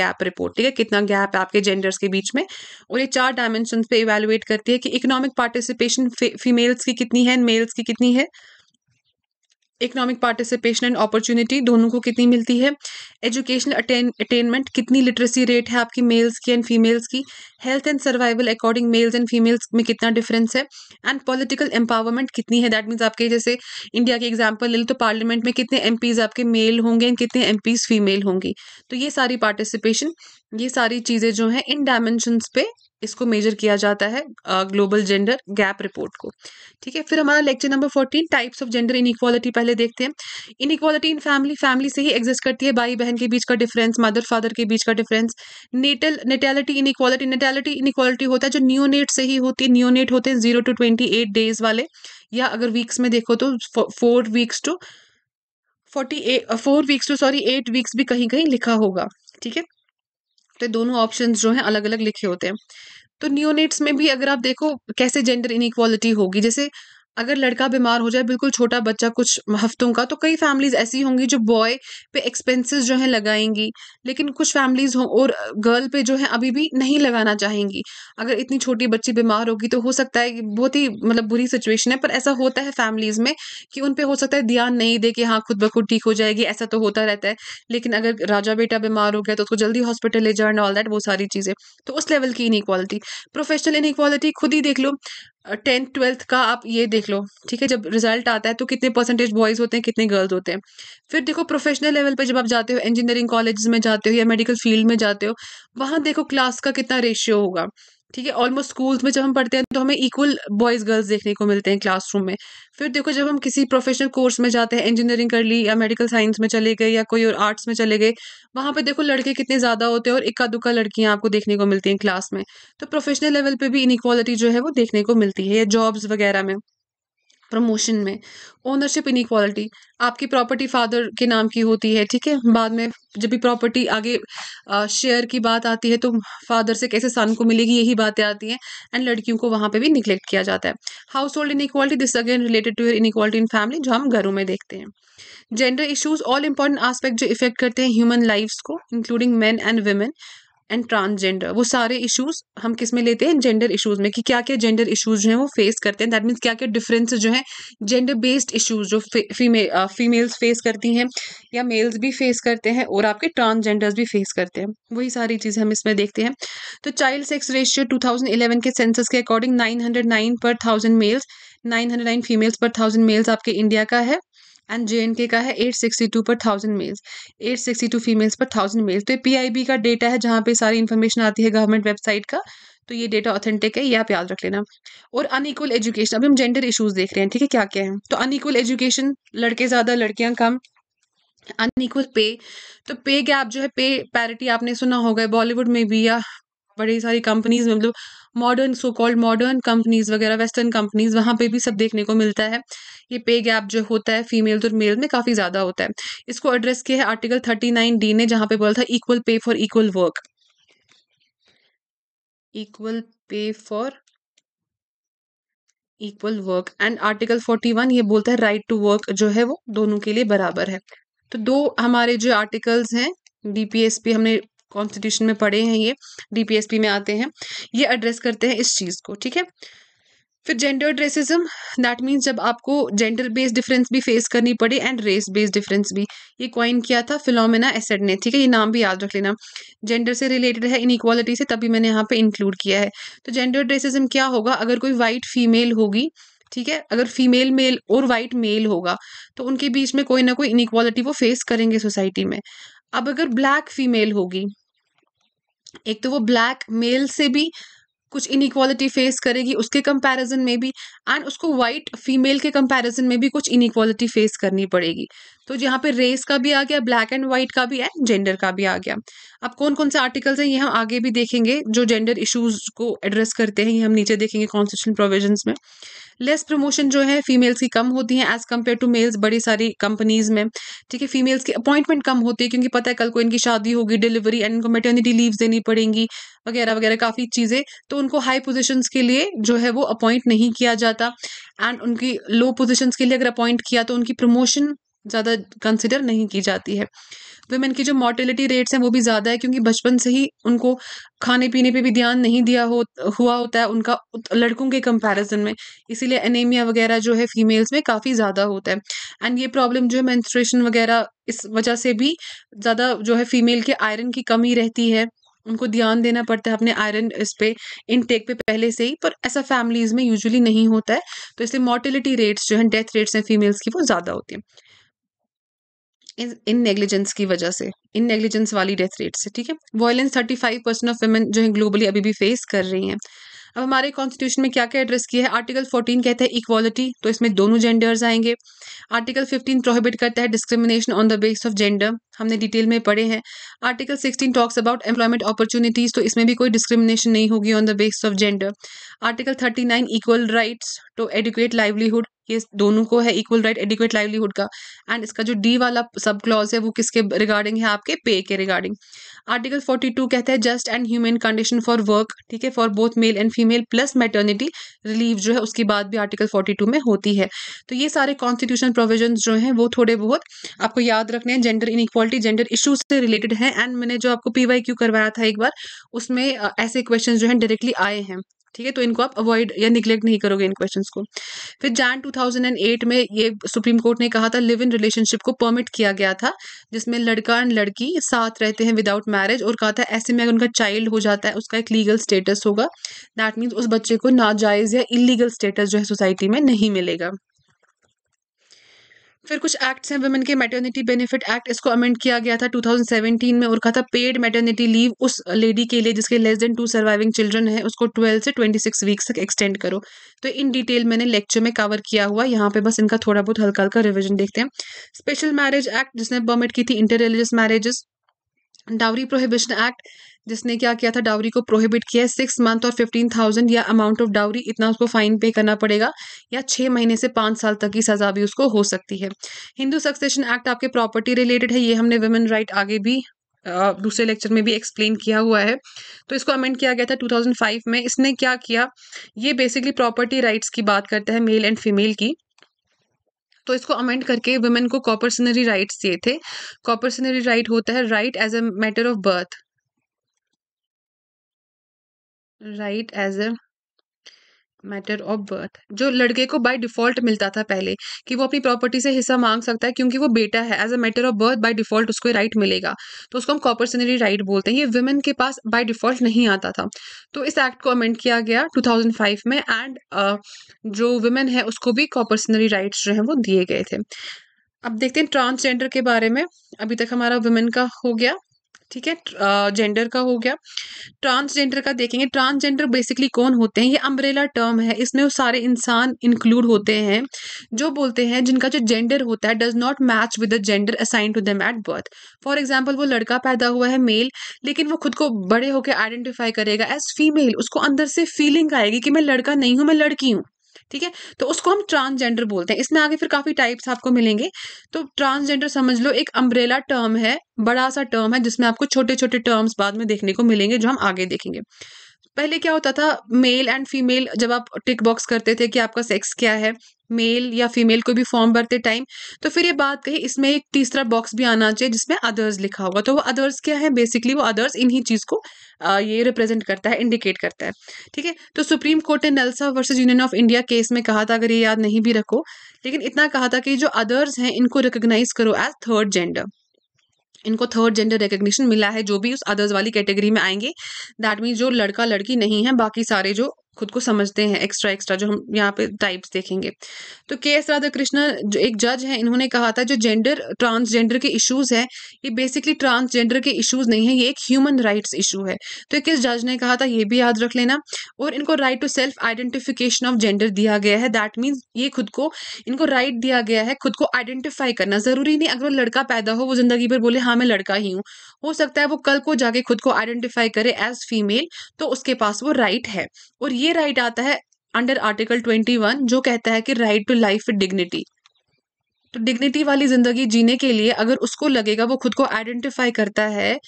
गैप रिपोर्ट ठीक है कितना गैप है आपके जेंडर्स के बीच में और ये चार डायमेंशन पे इवेलुएट करती है कि इकोनॉमिक पार्टिसिपेशन फीमेल्स की कितनी है मेल्स की कितनी है इकोनॉमिक पार्टिसिपेशन एंड अपॉर्चुनिटी दोनों को कितनी मिलती है एजुकेशनल अटेनमेंट कितनी लिटरेसी रेट है आपकी मेल्स की एंड फीमेल्स की health and survival according males and females में कितना डिफरेंस है एंड पॉलिटिकल एम्पावरमेंट कितनी है दैट मीन्स आपके जैसे इंडिया के एग्जाम्पल ले लो तो पार्लियामेंट में कितने एम आपके मेल होंगे एंड कितने एम फीमेल होंगी तो ये सारी पार्टिसिपेशन ये सारी चीज़ें जो हैं इन डायमेंशंस पे इसको मेजर किया जाता है ग्लोबल जेंडर गैप रिपोर्ट को ठीक है फिर हमारा lecture number fourteen types of gender inequality पहले देखते हैं इनइक्वालिटी इन फैमिली फैमिली से ही एग्जिस्ट करती है भाई बहन के बीच का डिफरेंस मदर फादर के बीच का difference natal natality inequality natality inequality होता है जो न्योनेट से ही होती है न्यूनेट होते हैं zero to twenty eight days वाले या अगर वीक्स में देखो तो four weeks to forty eight four weeks to sorry eight weeks भी कहीं कहीं लिखा होगा ठीक है तो दोनों ऑप्शन जो है अलग अलग लिखे होते हैं तो न्यूनेट्स में भी अगर आप देखो कैसे जेंडर इनइक्वालिटी होगी जैसे अगर लड़का बीमार हो जाए बिल्कुल छोटा बच्चा कुछ हफ्तों का तो कई फैमिलीज ऐसी होंगी जो बॉय पे एक्सपेंसेस जो है लगाएंगी लेकिन कुछ फैमिलीज हों और गर्ल पे जो है अभी भी नहीं लगाना चाहेंगी अगर इतनी छोटी बच्ची बीमार होगी तो हो सकता है बहुत ही मतलब बुरी सिचुएशन है पर ऐसा होता है फैमिलीज में कि उन पर हो सकता है ध्यान नहीं दे कि हाँ खुद ब खुद ठीक हो जाएगी ऐसा तो होता रहता है लेकिन अगर राजा बेटा बीमार हो गया तो उसको जल्दी हॉस्पिटल ले जाना ऑल दैट वो सारी चीज़ें तो उस लेवल की इनक्वालिटी प्रोफेशनल इनक्वालिटी खुद ही देख लो टेंथ ट्वेल्थ का आप ये देख लो ठीक है जब रिजल्ट आता है तो कितने परसेंटेज बॉयज़ होते हैं कितने गर्ल्स होते हैं फिर देखो प्रोफेशनल लेवल पे जब आप जाते हो इंजीनियरिंग कॉलेज में जाते हो या मेडिकल फील्ड में जाते हो वहाँ देखो क्लास का कितना रेशियो होगा ठीक है ऑलमोस्ट स्कूल्स में जब हम पढ़ते हैं तो हमें इक्वल बॉयज़ गर्ल्स देखने को मिलते हैं क्लासरूम में फिर देखो जब हम किसी प्रोफेशनल कोर्स में जाते हैं इंजीनियरिंग कर ली या मेडिकल साइंस में चले गए या कोई और आर्ट्स में चले गए वहाँ पे देखो लड़के कितने ज़्यादा होते हैं और इक्का दुक्का लड़कियाँ आपको देखने को मिलती हैं क्लास में तो प्रोफेशनल लेवल पर भी इनक्वालिटी जो है वो देखने को मिलती है या जॉब्स वगैरह में प्रमोशन में ओनरशिप इन इक्वालिटी आपकी प्रॉपर्टी फादर के नाम की होती है ठीक है बाद में जब भी प्रॉपर्टी आगे शेयर की बात आती है तो फादर से कैसे सन को मिलेगी यही बातें आती हैं एंड लड़कियों को वहाँ पे भी निग्लेक्ट किया जाता है household inequality this again related to inequality in family जो हम घरों में देखते हैं gender issues all important aspect जो इफेक्ट करते हैं ह्यूमन लाइफ्स को including man and women and transgender वो सारे इशूज हम किस में लेते हैं जेंडर इशूज में कि क्या क्या जेंडर इशूज जो वो फेस करते हैं दैट मीन्स क्या क्या डिफरेंस जो है जेंडर बेस्ड इशूज जो फीमे फीमेल्स फेस करती हैं या मेल्स भी फेस करते हैं और आपके ट्रांसजेंडर्स भी फेस करते हैं वही सारी चीज़ें हम इसमें देखते हैं तो चाइल्ड सेक्स रेशियो 2011 के सेंसस के अकॉर्डिंग नाइन पर थाउजेंड मेल्स नाइन फीमेल्स पर थाउजेंड मेल्स आपके इंडिया का है एंड जे के का है एट सिक्सटी टू पर thousand males eight sixty two females पर थाउजेंड मेल्स तो पी आई बी का डेटा है जहाँ पे सारी इन्फॉर्मेशन आती है गवर्नमेंट वेबसाइट का तो ये डेटा ऑथेंटिक है ये आप याद रख लेना और अनईक्वल एजुकेशन अभी हम जेंडर इशूज देख रहे हैं ठीक है क्या क्या है तो अनईक्वल एजुकेशन लड़के ज़्यादा लड़कियाँ कम अनईक्वल पे तो पे गैप जो है पे पैरिटी आपने सुना होगा बॉलीवुड में भी या बड़ी सारी कंपनीज में मतलब modern so called modern companies वगैरह वेस्टर्न कंपनीज वहाँ पे भी सब देखने को मिलता है ये पे गैप जो होता है फीमेल और मेल में काफ़ी ज़्यादा होता है इसको एड्रेस किया है आर्टिकल थर्टी नाइन डी ने जहाँ पे बोला था equal pay for equal work equal pay for equal work and article forty one ये बोलता है राइट टू वर्क जो है वो दोनों के लिए बराबर है तो दो हमारे जो आर्टिकल्स हैं डीपीएसपी हमने कॉन्स्टिट्यूशन में पड़े हैं ये डीपीएसपी में आते हैं ये एड्रेस करते हैं इस चीज़ को ठीक है फिर जेंडर ड्रेसिज्म दैट मीन्स जब आपको जेंडर बेस्ड डिफरेंस भी फेस करनी पड़े एंड रेस बेस्ड डिफरेंस भी ये क्वाइन किया था फिलोमिना एसेड ने ठीक है ये नाम भी याद रख लेना जेंडर से रिलेटेड है इन से तभी मैंने यहाँ पे इंक्लूड किया है तो जेंडर ड्रेसिज्म क्या होगा अगर कोई वाइट फीमेल होगी ठीक है अगर फीमेल मेल और वाइट मेल होगा तो उनके बीच में कोई ना कोई इनक्वालिटी वो फेस करेंगे सोसाइटी में अब अगर ब्लैक फीमेल होगी एक तो वो ब्लैक मेल से भी कुछ इनक्वालिटी फेस करेगी उसके कंपैरिजन में भी एंड उसको वाइट फीमेल के कंपैरिजन में भी कुछ इनक्वालिटी फेस करनी पड़ेगी तो यहाँ पे रेस का भी आ गया ब्लैक एंड वाइट का भी है जेंडर का भी आ गया अब कौन कौन से आर्टिकल्स हैं ये हम आगे भी देखेंगे जो जेंडर इशूज़ को एड्रेस करते हैं ये हम नीचे देखेंगे कॉन्स्टिट्यूशन प्रोविजन में लेस प्रमोशन जो है फीमेल्स की कम होती है एज कम्पेयर टू मेल्स बड़ी सारी कंपनीज में ठीक है फीमेल्स की अपॉइंटमेंट कम होती है क्योंकि पता है कल को इनकी शादी होगी डिलीवरी एंड इनको मेटर्निटी लीव देनी पड़ेंगी वगैरह वगैरह काफ़ी चीज़ें तो उनको हाई पोजिशन के लिए जो है वो अपॉइंट नहीं किया जाता एंड उनकी लो पोजिशन के लिए अगर अपॉइंट किया तो उनकी प्रमोशन ज़्यादा कंसिडर नहीं की जाती है वुमेन की जो मोर्टेलिटी रेट्स हैं वो भी ज़्यादा है क्योंकि बचपन से ही उनको खाने पीने पे भी ध्यान नहीं दिया हो हुआ होता है उनका लड़कों के कंपैरिजन में इसीलिए एनीमिया वगैरह जो है फीमेल्स में काफ़ी ज़्यादा होता है एंड ये प्रॉब्लम जो है मैंस्ट्रेशन वगैरह इस वजह से भी ज़्यादा जो है फीमेल के आयरन की कमी रहती है उनको ध्यान देना पड़ता है अपने आयरन इस पे इनटेक पे पहले से ही पर ऐसा फैमिलीज में यूजुअली नहीं होता है तो इसलिए मॉर्टिलिटी रेट्स जो है डेथ रेट्स हैं फीमेल्स की वो ज़्यादा होती हैं इन नेग्लिजेंस की वजह से इन नेग्लिजेंस वाली डेथ रेट से ठीक है violence thirty five percent of women जो है ग्लोबली अभी भी फेस कर रही हैं अब हमारे कॉन्स्टिट्यूशन में क्या क्या एड्रेस किया है आर्टिकल फोर्टीन कहता है इक्वालिटी तो इसमें दोनों जेंडर्स आएंगे आर्टिकल फिफ्टीन प्रोहिबिट करता है discrimination on the base of gender हमने डिटेल में पढ़े हैं article sixteen talks about employment opportunities तो इसमें भी कोई डिस्क्रिमिनेशन नहीं होगी on the base of gender article thirty nine equal rights to adequate livelihood ये दोनों को है इक्वल राइट एडिक्वेट लाइवलीहुड का एंड इसका जो डी वाला सब क्लॉज है वो किसके रिगार्डिंग है आपके पे के रिगार्डिंग आर्टिकल 42 कहता है just and human condition for work ठीक है for both male and female plus maternity relief जो है उसकी बात भी आर्टिकल 42 में होती है तो ये सारे कॉन्स्टिट्यूशन प्रोविजन जो हैं वो थोड़े बहुत आपको याद रखने हैं जेंडर इक्वालिटी जेंडर इशूज से रिलेटेड है एंड मैंने जो आपको पी करवाया था एक बार उसमें ऐसे क्वेश्चन जो है डायरेक्टली आए हैं ठीक है तो इनको आप अवॉइड या निग्लेक्ट नहीं करोगे इन क्वेश्चंस को फिर जैन 2008 में ये सुप्रीम कोर्ट ने कहा था लिव इन रिलेशनशिप को परमिट किया गया था जिसमें लड़का एंड लड़की साथ रहते हैं विदाउट मैरिज और कहा था ऐसे में अगर उनका चाइल्ड हो जाता है उसका एक लीगल स्टेटस होगा दैट मीन्स उस बच्चे को नाजायज़ या इलीगल स्टेटस जो है सोसाइटी में नहीं मिलेगा फिर कुछ एक्ट्स हैं वुमेन के मैटर्निटी बेनिफिट एक्ट इसको अमेंड किया गया था 2017 में और कहा था पेड मैटर्निटी लीव उस लेडी के लिए जिसके less than two surviving children है उसको 12 से 26 वीक्स तक एक्सटेंड करो तो इन डिटेल मैंने लेक्चर में कवर किया हुआ यहाँ पे बस इनका थोड़ा बहुत हल्का हल्का रिविजन देखते हैं स्पेशल मैरिज एक्ट जिसने परमिट की थी inter religious marriages dowry prohibition act जिसने क्या किया था डाउरी को प्रोहिबिट किया है सिक्स मंथ और फिफ्टीन थाउजेंड या अमाउंट ऑफ डाउरी इतना उसको फाइन पे करना पड़ेगा या छः महीने से पाँच साल तक की सज़ा भी उसको हो सकती है हिंदू सक्सेशन एक्ट आपके प्रॉपर्टी रिलेटेड है ये हमने वुमेन राइट आगे भी दूसरे लेक्चर में भी एक्सप्लेन किया हुआ है तो इसको अमेंड किया गया था 2005 में इसने क्या किया ये बेसिकली प्रॉपर्टी राइट्स की बात करता है मेल एंड फीमेल की तो इसको अमेंड करके वुमेन को कॉपर्सनरी राइट्स दिए थे कॉपर्सनरी राइट होता है right as a matter of birth right as a matter of birth जो लड़के को बाय डिफॉल्ट मिलता था पहले कि वो अपनी प्रॉपर्टी से हिस्सा मांग सकता है क्योंकि वो बेटा है as a matter of birth by default उसको राइट मिलेगा तो उसको हम कॉपरसनरी राइट बोलते हैं ये वुमेन के पास बाय डिफॉल्ट नहीं आता था तो इस एक्ट को अमेंड किया गया 2005 में एंड uh, जो वुमेन है उसको भी कॉपरसनरी राइट्स जो हैं वो दिए गए थे अब देखते हैं ट्रांसजेंडर के बारे में अभी तक हमारा वुमेन का हो गया ठीक है जेंडर का हो गया ट्रांसजेंडर का देखेंगे ट्रांसजेंडर बेसिकली कौन होते हैं ये अम्ब्रेला टर्म है इसमें वो सारे इंसान इंक्लूड होते हैं जो बोलते हैं जिनका जो जेंडर होता है does not match with the gender assign to them at birth for example वो लड़का पैदा हुआ है मेल लेकिन वो खुद को बड़े होकर आइडेंटिफाई करेगा एज फीमेल उसको अंदर से फीलिंग आएगी कि मैं लड़का नहीं हूँ मैं लड़की हूँ ठीक है तो उसको हम ट्रांसजेंडर बोलते हैं इसमें आगे फिर काफ़ी टाइप्स आपको मिलेंगे तो ट्रांसजेंडर समझ लो एक अम्ब्रेला टर्म है बड़ा सा टर्म है जिसमें आपको छोटे छोटे टर्म्स बाद में देखने को मिलेंगे जो हम आगे देखेंगे पहले क्या होता था मेल एंड फीमेल जब आप टिक बॉक्स करते थे कि आपका सेक्स क्या है मेल या फीमेल कोई भी फॉर्म भरते टाइम तो फिर ये बात कही इसमें एक तीसरा बॉक्स भी आना चाहिए जिसमें अदर्स लिखा होगा तो वो अदर्स क्या है बेसिकली वो अदर्स इन्हीं चीज़ को ये रिप्रेजेंट करता है इंडिकेट करता है ठीक है तो सुप्रीम कोर्ट ने NALSA versus union of India case में कहा था अगर ये याद नहीं भी रखो लेकिन इतना कहा था कि जो अदर्स हैं इनको रिकोगनाइज करो एज थर्ड जेंडर इनको थर्ड जेंडर रिकग्निशन मिला है जो भी उस अदर्स वाली कैटेगरी में आएंगे दैट मीन्स जो लड़का लड़की नहीं है बाकी सारे जो खुद को समझते हैं एक्स्ट्रा एक्स्ट्रा जो हम यहाँ पे टाइप्स देखेंगे तो के एस राधाकृष्णन जो एक जज हैं इन्होंने कहा था जो जेंडर ट्रांसजेंडर के इश्यूज हैं ये बेसिकली ट्रांसजेंडर के इश्यूज नहीं है ये एक ह्यूमन राइट्स इशू है तो एक जज ने कहा था ये भी याद रख लेना और इनको right to self identification of gender दिया गया है दैट मीन्स ये खुद को इनको राइट दिया गया है खुद को आइडेंटिफाई करना जरूरी नहीं अगर वो लड़का पैदा हो वो जिंदगी भर बोले हाँ मैं लड़का ही हूँ हो सकता है वो कल को जाके खुद को आइडेंटिफाई करे एज फीमेल तो उसके पास वो राइट है और ये राइट राइट आता है अंडर आर्टिकल ट्वेंटी वन जो कहता है कि right to life with dignity तो डिग्निटी वाली ज़िंदगी जीने के लिए अगर उसको लगेगा वो खुद को आइडेंटिफाई करता है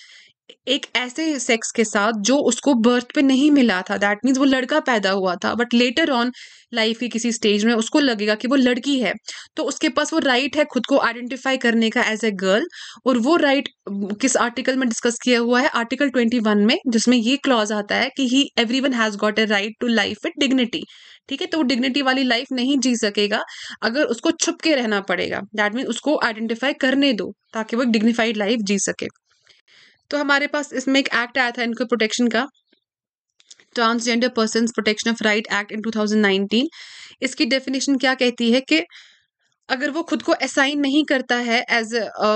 एक ऐसे सेक्स के साथ जो उसको बर्थ पे नहीं मिला था दैट मीन्स वो लड़का पैदा हुआ था बट लेटर ऑन लाइफ के किसी स्टेज में उसको लगेगा कि वो लड़की है तो उसके पास वो राइट है खुद को आइडेंटिफाई करने का एज ए गर्ल और वो राइट किस आर्टिकल में डिस्कस किया हुआ है आर्टिकल ट्वेंटी वन में जिसमें ये क्लॉज आता है कि he everyone has got a right to life with dignity ठीक है तो वो डिग्निटी वाली लाइफ नहीं जी सकेगा अगर उसको छुप के रहना पड़ेगा दैट मीन उसको आइडेंटिफाई करने दो ताकि वो एक डिग्निफाइड लाइफ जी सके तो हमारे पास इसमें एक एक्ट आया था इनको प्रोटेक्शन का transgender person protection of right act in 2019 इसकी डेफिनेशन क्या कहती है कि अगर वो खुद को असाइन नहीं करता है एज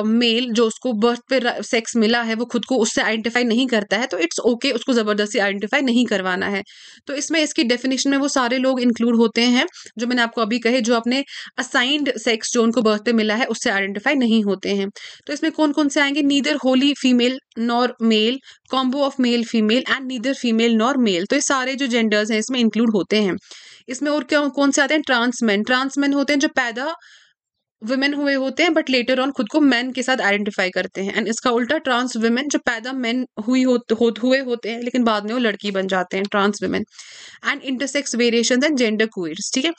मेल जो उसको बर्थ पे सेक्स मिला है वो खुद को उससे आइडेंटिफाई नहीं करता है तो इट्स ओके okay, उसको ज़बरदस्ती आइडेंटिफाई नहीं करवाना है तो इसमें इसकी डेफिनेशन में वो सारे लोग इंक्लूड होते हैं जो मैंने आपको अभी कहे जो अपने असाइंड सेक्स जो उनको बर्थ पे मिला है उससे आइडेंटिफाई नहीं होते हैं तो इसमें कौन कौन से आएंगे neither wholly female nor male combo of male female and neither female nor male तो ये सारे जो जेंडर्स हैं इसमें इंक्लूड होते हैं इसमें और क्या कौन से आते हैं ट्रांसमैन ट्रांसमैन होते हैं जो पैदा वुमेन हुए होते हैं बट लेटर ऑन खुद को मैन के साथ आइडेंटिफाई करते हैं एंड इसका उल्टा ट्रांस वुमेन जो पैदा मैन हुई हो, हो, हुए होते हैं लेकिन बाद में वो लड़की बन जाते हैं trans women and intersex variation and gender queers ठीक है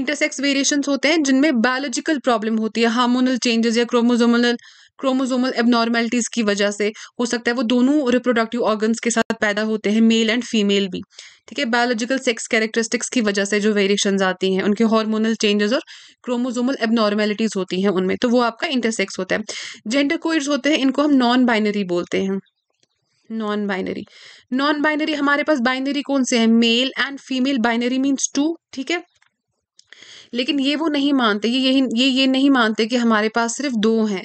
इंटरसेक्स वेरिएशन होते हैं जिनमें बायोलॉजिकल प्रॉब्लम होती है हार्मोनल चेंजेस या क्रोमोजोमल क्रोमोजोमल एबनॉर्मेलिटीज़ की वजह से हो सकता है वो दोनों रिप्रोडक्टिव ऑर्गन्स के साथ पैदा होते हैं मेल एंड फीमेल भी ठीक है बायोलॉजिकल सेक्स कैरेक्टरिस्टिक्स की वजह से जो वेरिएशन आती हैं उनके हार्मोनल चेंजेस और क्रोमोजोमल एबनॉर्मेलिटीज़ होती हैं उनमें तो वो आपका इंटरसेक्स होता है जेंडर कोइड्स होते हैं इनको हम नॉन बाइनरी बोलते हैं नॉन बाइनरी नॉन बाइनरी हमारे पास बाइनरी कौन से हैं male and female binary means two ठीक है लेकिन ये वो नहीं मानते ये ये ये नहीं मानते कि हमारे पास सिर्फ दो हैं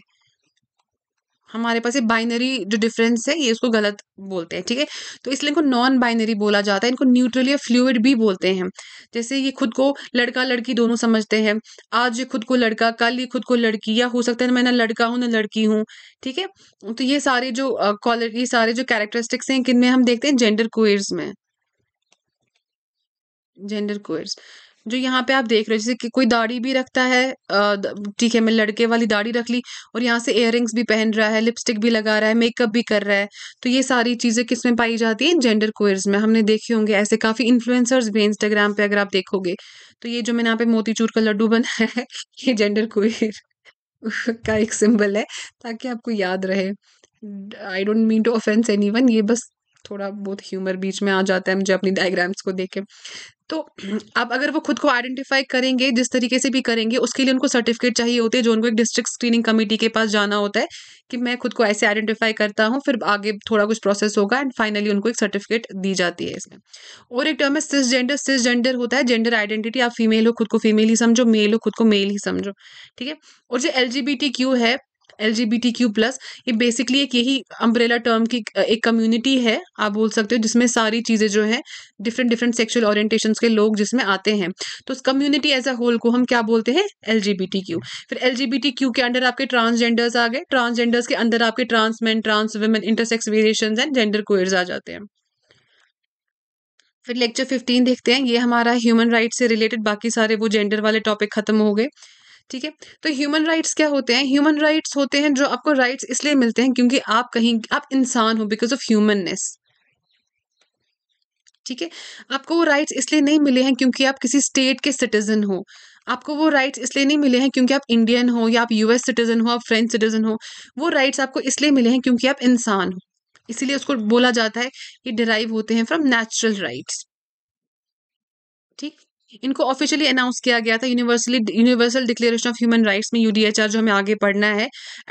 हमारे पास ये बाइनरी जो डिफरेंस है ये इसको गलत बोलते हैं ठीक है थीके? तो इसलिए इनको नॉन बाइनरी बोला जाता है इनको न्यूट्रल या फ्लूड भी बोलते हैं जैसे ये खुद को लड़का लड़की दोनों समझते हैं आज ये खुद को लड़का कल ये खुद को लड़की या हो सकता है मैं ना लड़का हूँ ना लड़की हूँ ठीक है तो ये सारे जो कॉलर ये सारे जो कैरेक्टरिस्टिक्स हैं किन में हम देखते हैं जेंडर कोयर्स में जेंडर कोयर्स जो यहाँ पे आप देख रहे हो जैसे कि कोई दाढ़ी भी रखता है ठीक है मैं लड़के वाली दाढ़ी रख ली और यहाँ से इयर भी पहन रहा है लिपस्टिक भी लगा रहा है मेकअप भी कर रहा है तो ये सारी चीज़ें किस में पाई जाती हैं जेंडर कोयर्स में हमने देखे होंगे ऐसे काफ़ी इन्फ्लुएंसर्स भी इंस्टाग्राम पर अगर आप देखोगे तो ये जो मैंने यहाँ पे मोतीचूर का लड्डू बनाया है ये जेंडर कोयर का एक सिंबल है ताकि आपको याद रहे I don't mean to offense anyone ये बस थोड़ा बहुत ह्यूमर बीच में आ जाता है मुझे अपनी डायग्राम्स को देख के तो अब अगर वो खुद को आइडेंटिफाई करेंगे जिस तरीके से भी करेंगे उसके लिए उनको सर्टिफिकेट चाहिए होते हैं जो उनको एक डिस्ट्रिक्ट स्क्रीनिंग कमेटी के पास जाना होता है कि मैं खुद को ऐसे आइडेंटिफाई करता हूँ फिर आगे थोड़ा कुछ प्रोसेस होगा एंड फाइनली उनको एक सर्टिफिकेट दी जाती है इसमें और एक टर्म है सिस जेंडर सिस जेंडर होता है जेंडर आइडेंटिटी आप फीमेल हो खुद को फीमेल ही समझो मेल हो खुद को मेल ही समझो ठीक है और जो एल है L G B T Q plus ये बेसिकली एक यही अम्ब्रेला टर्म की एक कम्युनिटी है आप बोल सकते हो जिसमें सारी चीज़ें जो है डिफरेंट डिफरेंट सेक्शुअल ओरिएंटेशन के लोग जिसमें आते हैं तो उस कम्युनिटी एज अ होल को हम क्या बोलते हैं L G B T Q फिर L G B T Q के अंडर आपके ट्रांसजेंडर्स आ गए ट्रांसजेंडर्स के अंदर आपके trans man trans women intersex variation and gender queers आ जाते हैं फिर लेक्चर फिफ्टीन देखते हैं ये हमारा ह्यूमन राइट से रिलेटेड बाकी सारे वो जेंडर वाले टॉपिक खत्म हो गए ठीक है तो ह्यूमन राइट्स क्या होते हैं ह्यूमन राइट्स होते हैं जो आपको राइट्स इसलिए मिलते हैं क्योंकि आप कहीं आप इंसान हो बिकॉज ऑफ ह्यूमननेस ठीक है आपको वो राइट्स इसलिए नहीं मिले हैं क्योंकि आप किसी स्टेट के सिटीजन हो आपको वो राइट्स इसलिए नहीं मिले हैं क्योंकि आप इंडियन हो या आप यूएस सिटीजन हो आप फ्रेंच सिटीजन हो वो राइट्स आपको इसलिए मिले हैं क्योंकि आप इंसान हो इसीलिए उसको बोला जाता है ये डिराइव होते हैं फ्रॉम नेचुरल राइट्स ठीक इनको ऑफिशियली अनाउंस किया गया था universally universal declaration of human rights में यूडीएचआर जो हमें आगे पढ़ना है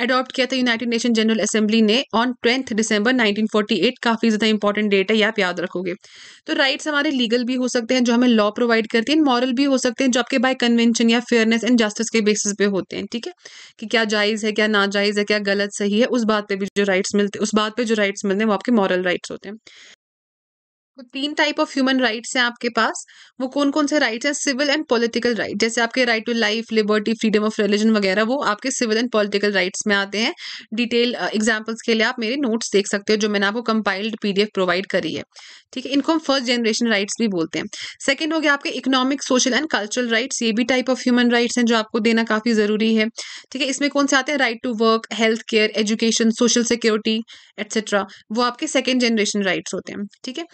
अडॉप्ट किया था यूनाइटेड नेशन जनरल असेंबली ने ऑन ट्वेंथ दिसंबर 1948 काफ़ी ज़्यादा इंपॉर्टेंट डेट है ये आप याद रखोगे तो राइट्स हमारे लीगल भी हो सकते हैं जो हमें लॉ प्रोवाइड करती है मॉरल भी हो सकते हैं जो आपके बाय कन्वेंशन या फेयरनेस एंड जस्टिस के बेसिस पे होते हैं ठीक है कि क्या जायज़ है क्या नाजायज़ है क्या गलत सही है उस बात पर भी जो राइट्स मिलते उस बात पर जो राइट्स मिलते हैं वो आपके मॉरल राइट्स होते हैं तीन टाइप ऑफ ह्यूमन राइट्स हैं आपके पास वो कौन कौन से राइट्स हैं सिविल एंड पॉलिटिकल राइट जैसे आपके right to life liberty freedom of religion वगैरह वो आपके सिविल एंड पॉलिटिकल राइट्स में आते हैं डिटेल एग्जाम्पल्स uh, के लिए आप मेरे नोट्स देख सकते हो जो मैंने आपको कंपाइल्ड पीडीएफ प्रोवाइड करी है ठीक है इनको हम फर्स्ट जनरेशन राइट्स भी बोलते हैं सेकेंड हो गया आपके economic social and cultural rights ये भी टाइप ऑफ ह्यूमन राइट्स हैं जो आपको देना काफ़ी ज़रूरी है ठीक है इसमें कौन से आते हैं right to work health care education social security etcetera वो आपके सेकेंड जनरेशन राइट्स होते हैं ठीक है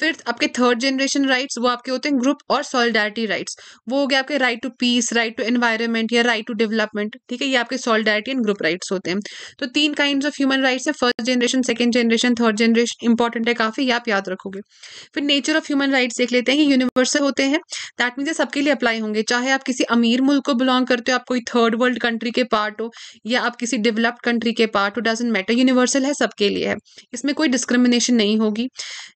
फिर आपके थर्ड जनरेशन राइट्स वो आपके होते हैं ग्रुप और सॉलिडारिटी राइट्स वो हो गया आपके right to peace right to environment या राइट टू डेवलपमेंट ठीक है ये आपके सॉलिडारिटी एंड ग्रुप राइट्स होते हैं तो तीन काइंड ऑफ ह्यूमन राइट्स हैं first generation second generation third generation important है काफी आप याद रखोगे फिर नेचर ऑफ ह्यूमन राइट्स देख लेते हैं ये यूनिवर्सल होते हैं दैट मीन्स सबके लिए अप्लाई होंगे चाहे आप किसी अमीर मुल्क को बिलोंग करते हो आप कोई थर्ड वर्ल्ड कंट्री के पार्ट हो या आप किसी डेवलप्ड कंट्री के पार्ट हो डजेंट मैटर यूनिवर्सल है सबके लिए है इसमें कोई डिस्क्रिमिनेशन नहीं होगी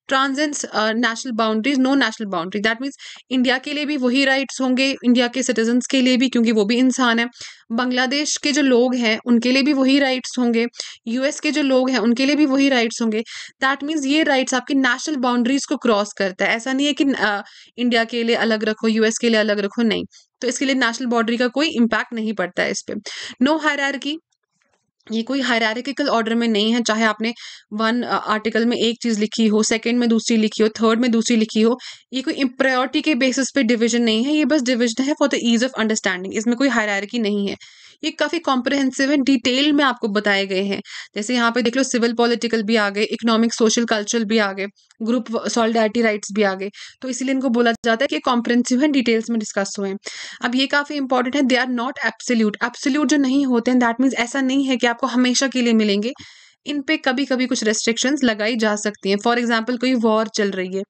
transcends national boundaries no national boundary that means India के लिए भी वही राइट्स होंगे इंडिया के सिटीजन्स के लिए भी क्योंकि वो भी इंसान है बांग्लादेश के जो लोग हैं उनके लिए भी वही राइट्स होंगे यूएस के जो लोग हैं उनके लिए भी वही राइट्स होंगे दैट मीन्स ये राइट्स आपकी नेशनल बाउंड्रीज को क्रॉस करता है ऐसा नहीं है कि इंडिया uh, के लिए अलग रखो यूएस के लिए अलग रखो नहीं तो इसके लिए नेशनल बाउंड्री का कोई इम्पैक्ट नहीं पड़ता है इस पर नो हायरार्की ये कोई हायरिकल ऑर्डर में नहीं है चाहे आपने वन आर्टिकल uh, में एक चीज़ लिखी हो सेकंड में दूसरी लिखी हो थर्ड में दूसरी लिखी हो ये कोई इम्प्रायोरिटी के बेसिस पे डिवीजन नहीं है ये बस डिवीजन है for the ease of understanding इसमें कोई हायरिकी नहीं है ये काफ़ी कॉम्प्रहेंसिव है डिटेल में आपको बताए गए हैं जैसे यहाँ पे देख लो सिविल पॉलिटिकल भी आ गए इकोनॉमिक सोशल कल्चरल भी आ गए ग्रुप सॉलिडारिटी राइट्स भी आ गए तो इसीलिए इनको बोला जाता है कि कॉम्प्रहेंसिव है डिटेल्स में डिस्कस हुए अब ये काफ़ी इंपॉर्टेंट है they are not absolute absolute जो नहीं होते हैं दैट मीन्स ऐसा नहीं है कि आपको हमेशा के लिए मिलेंगे इन पे कभी कभी कुछ रेस्ट्रिक्शंस लगाई जा सकती हैं फॉर एग्जांपल कोई वॉर चल रही है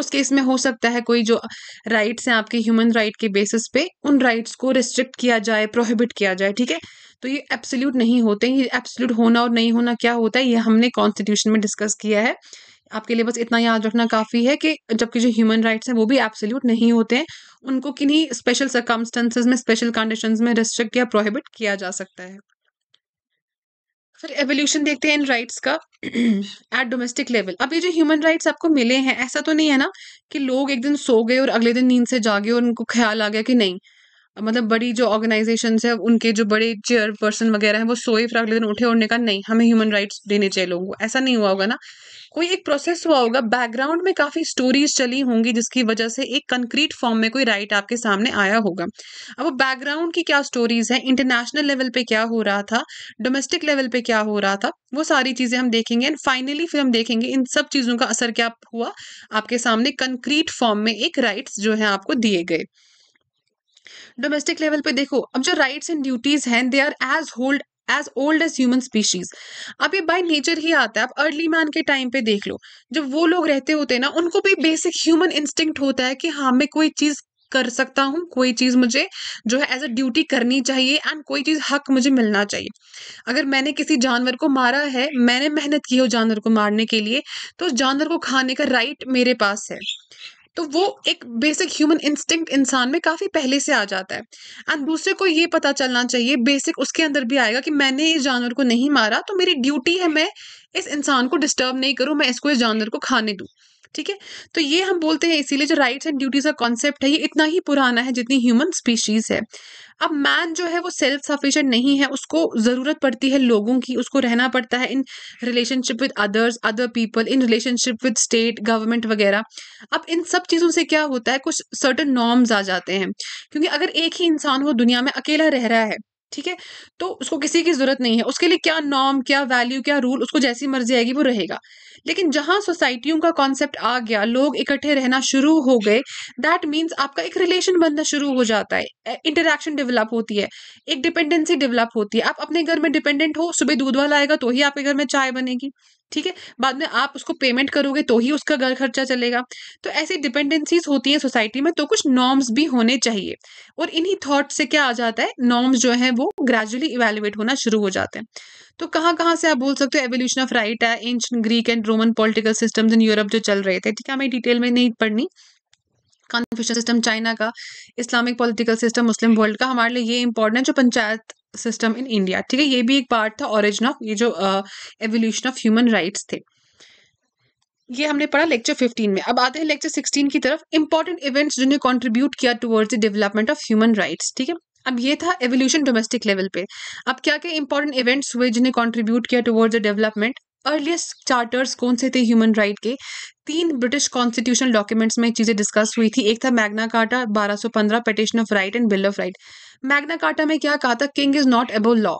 उस केस में हो सकता है कोई जो राइट्स हैं आपके ह्यूमन राइट के बेसिस पे उन राइट्स को रिस्ट्रिक्ट किया जाए प्रोहिबिट किया जाए ठीक है तो ये एब्सोल्यूट नहीं होते ये एब्सोल्यूट होना और नहीं होना क्या होता है ये हमने कॉन्स्टिट्यूशन में डिस्कस किया है आपके लिए बस इतना याद रखना काफ़ी है कि जबकि जो ह्यूमन राइट्स हैं वो भी एब्सोल्यूट नहीं होते हैं उनको किन्हीं स्पेशल सर्कमस्टेंसेज में स्पेशल कंडीशंस में रिस्ट्रिक्ट या प्रोहिबिट किया जा सकता है फिर एवोल्यूशन देखते हैं इन राइट्स का एट डोमेस्टिक लेवल अब ये जो ह्यूमन राइट्स आपको मिले हैं ऐसा तो नहीं है ना कि लोग एक दिन सो गए और अगले दिन नींद से जागे और उनको ख्याल आ गया कि नहीं मतलब बड़ी जो ऑर्गेनाइजेशन है उनके जो बड़े चेयर पर्सन वगैरह हैं वो सोए फिर अगले दिन उठे और का नहीं हमें ह्यूमन राइट्स देने चाहिए लोगों को ऐसा नहीं हुआ होगा ना कोई एक प्रोसेस हुआ होगा बैकग्राउंड में काफ़ी स्टोरीज चली होंगी जिसकी वजह से एक कंक्रीट फॉर्म में कोई राइट आपके सामने आया होगा अब वो बैकग्राउंड की क्या स्टोरीज है इंटरनेशनल लेवल पे क्या हो रहा था डोमेस्टिक लेवल पे क्या हो रहा था वो सारी चीज़ें हम देखेंगे एंड फाइनली फिर हम देखेंगे इन सब चीज़ों का असर क्या हुआ आपके सामने कंक्रीट फॉर्म में एक राइट्स जो है आपको दिए गए डोमेस्टिक लेवल पे देखो अब जो राइट्स एंड ड्यूटीज हैं they are as old as old as human species अब ये बाय नेचर ही आता है आप अर्ली मैन के टाइम पे देख लो जब वो लोग रहते होते हैं ना उनको भी बेसिक ह्यूमन इंस्टिंक्ट होता है कि हाँ मैं कोई चीज़ कर सकता हूँ कोई चीज़ मुझे जो है एज अ ड्यूटी करनी चाहिए एंड कोई चीज़ हक मुझे मिलना चाहिए अगर मैंने किसी जानवर को मारा है मैंने मेहनत की हो जानवर को मारने के लिए तो उस जानवर को खाने का राइट मेरे पास है तो वो एक बेसिक ह्यूमन इंस्टिंक्ट इंसान में काफ़ी पहले से आ जाता है एंड दूसरे को ये पता चलना चाहिए बेसिक उसके अंदर भी आएगा कि मैंने इस जानवर को नहीं मारा तो मेरी ड्यूटी है मैं इस इंसान को डिस्टर्ब नहीं करूँ मैं इसको इस जानवर को खाने दूँ ठीक है तो ये हम बोलते हैं इसीलिए जो राइट्स एंड ड्यूटीज का कॉन्सेप्ट है ये इतना ही पुराना है जितनी ह्यूमन स्पीशीज है अब मैन जो है वो सेल्फ सफिशिएंट नहीं है उसको ज़रूरत पड़ती है लोगों की उसको रहना पड़ता है in relationship with others other people in relationship with state government वगैरह अब इन सब चीज़ों से क्या होता है कुछ सर्टन नॉर्म्स आ जाते हैं क्योंकि अगर एक ही इंसान हो दुनिया में अकेला रह रहा है ठीक है तो उसको किसी की जरूरत नहीं है उसके लिए क्या नॉर्म क्या वैल्यू क्या रूल उसको जैसी मर्जी आएगी वो रहेगा लेकिन जहां सोसाइटियों का कॉन्सेप्ट आ गया लोग इकट्ठे रहना शुरू हो गए दैट मीन्स आपका एक रिलेशन बनना शुरू हो जाता है इंटरेक्शन डेवलप होती है एक डिपेंडेंसी डेवलप होती है आप अपने घर में डिपेंडेंट हो सुबह दूध वाला आएगा तो ही आपके घर में चाय बनेगी ठीक है बाद में आप उसको पेमेंट करोगे तो ही उसका घर खर्चा चलेगा तो ऐसी डिपेंडेंसीज होती हैं सोसाइटी में तो कुछ नॉर्म्स भी होने चाहिए और इन्हीं थॉट से क्या आ जाता है नॉर्म्स जो है वो ग्रेजुअली इवेल्युएट होना शुरू हो जाते हैं तो कहाँ कहाँ से आप बोल सकते हो एवोल्यूशन ऑफ राइट है ancient Greek and Roman political system in Europe जो चल रहे थे ठीक है हमें डिटेल में नहीं पढ़नी कॉन्फ्यूशन सिस्टम चाइना का Islamic political system Muslim world का हमारे लिए ये इंपॉर्टेंट है जो पंचायत सिस्टम इन इंडिया ठीक है ये भी एक पार्ट था ऑरिजिन ऑफ ये जो एवोल्यूशन ऑफ ह्यूमन राइट्स थे ये हमने पढ़ा लेक्चर 15 में अब आते हैं लेक्चर 16 की तरफ इंपॉर्टेंट इवेंट्स जिन्हें कंट्रीब्यूट किया towards the development of human rights ठीक है अब ये था एवोल्यूशन डोमेस्टिक लेवल पे अब क्या क्या इंपॉर्टेंट इवेंट्स हुए जिन्हें कंट्रीब्यूट किया towards the development earliest charters कौन से थे ह्यूमन राइट के तीन ब्रिटिश कॉन्स्टिट्यूशनल डॉक्यूमेंट्स में चीज़ें डिस्कस हुई थी एक था Magna Carta 1215 petition of right and bill of right Magna Carta में क्या कहा था king is not above law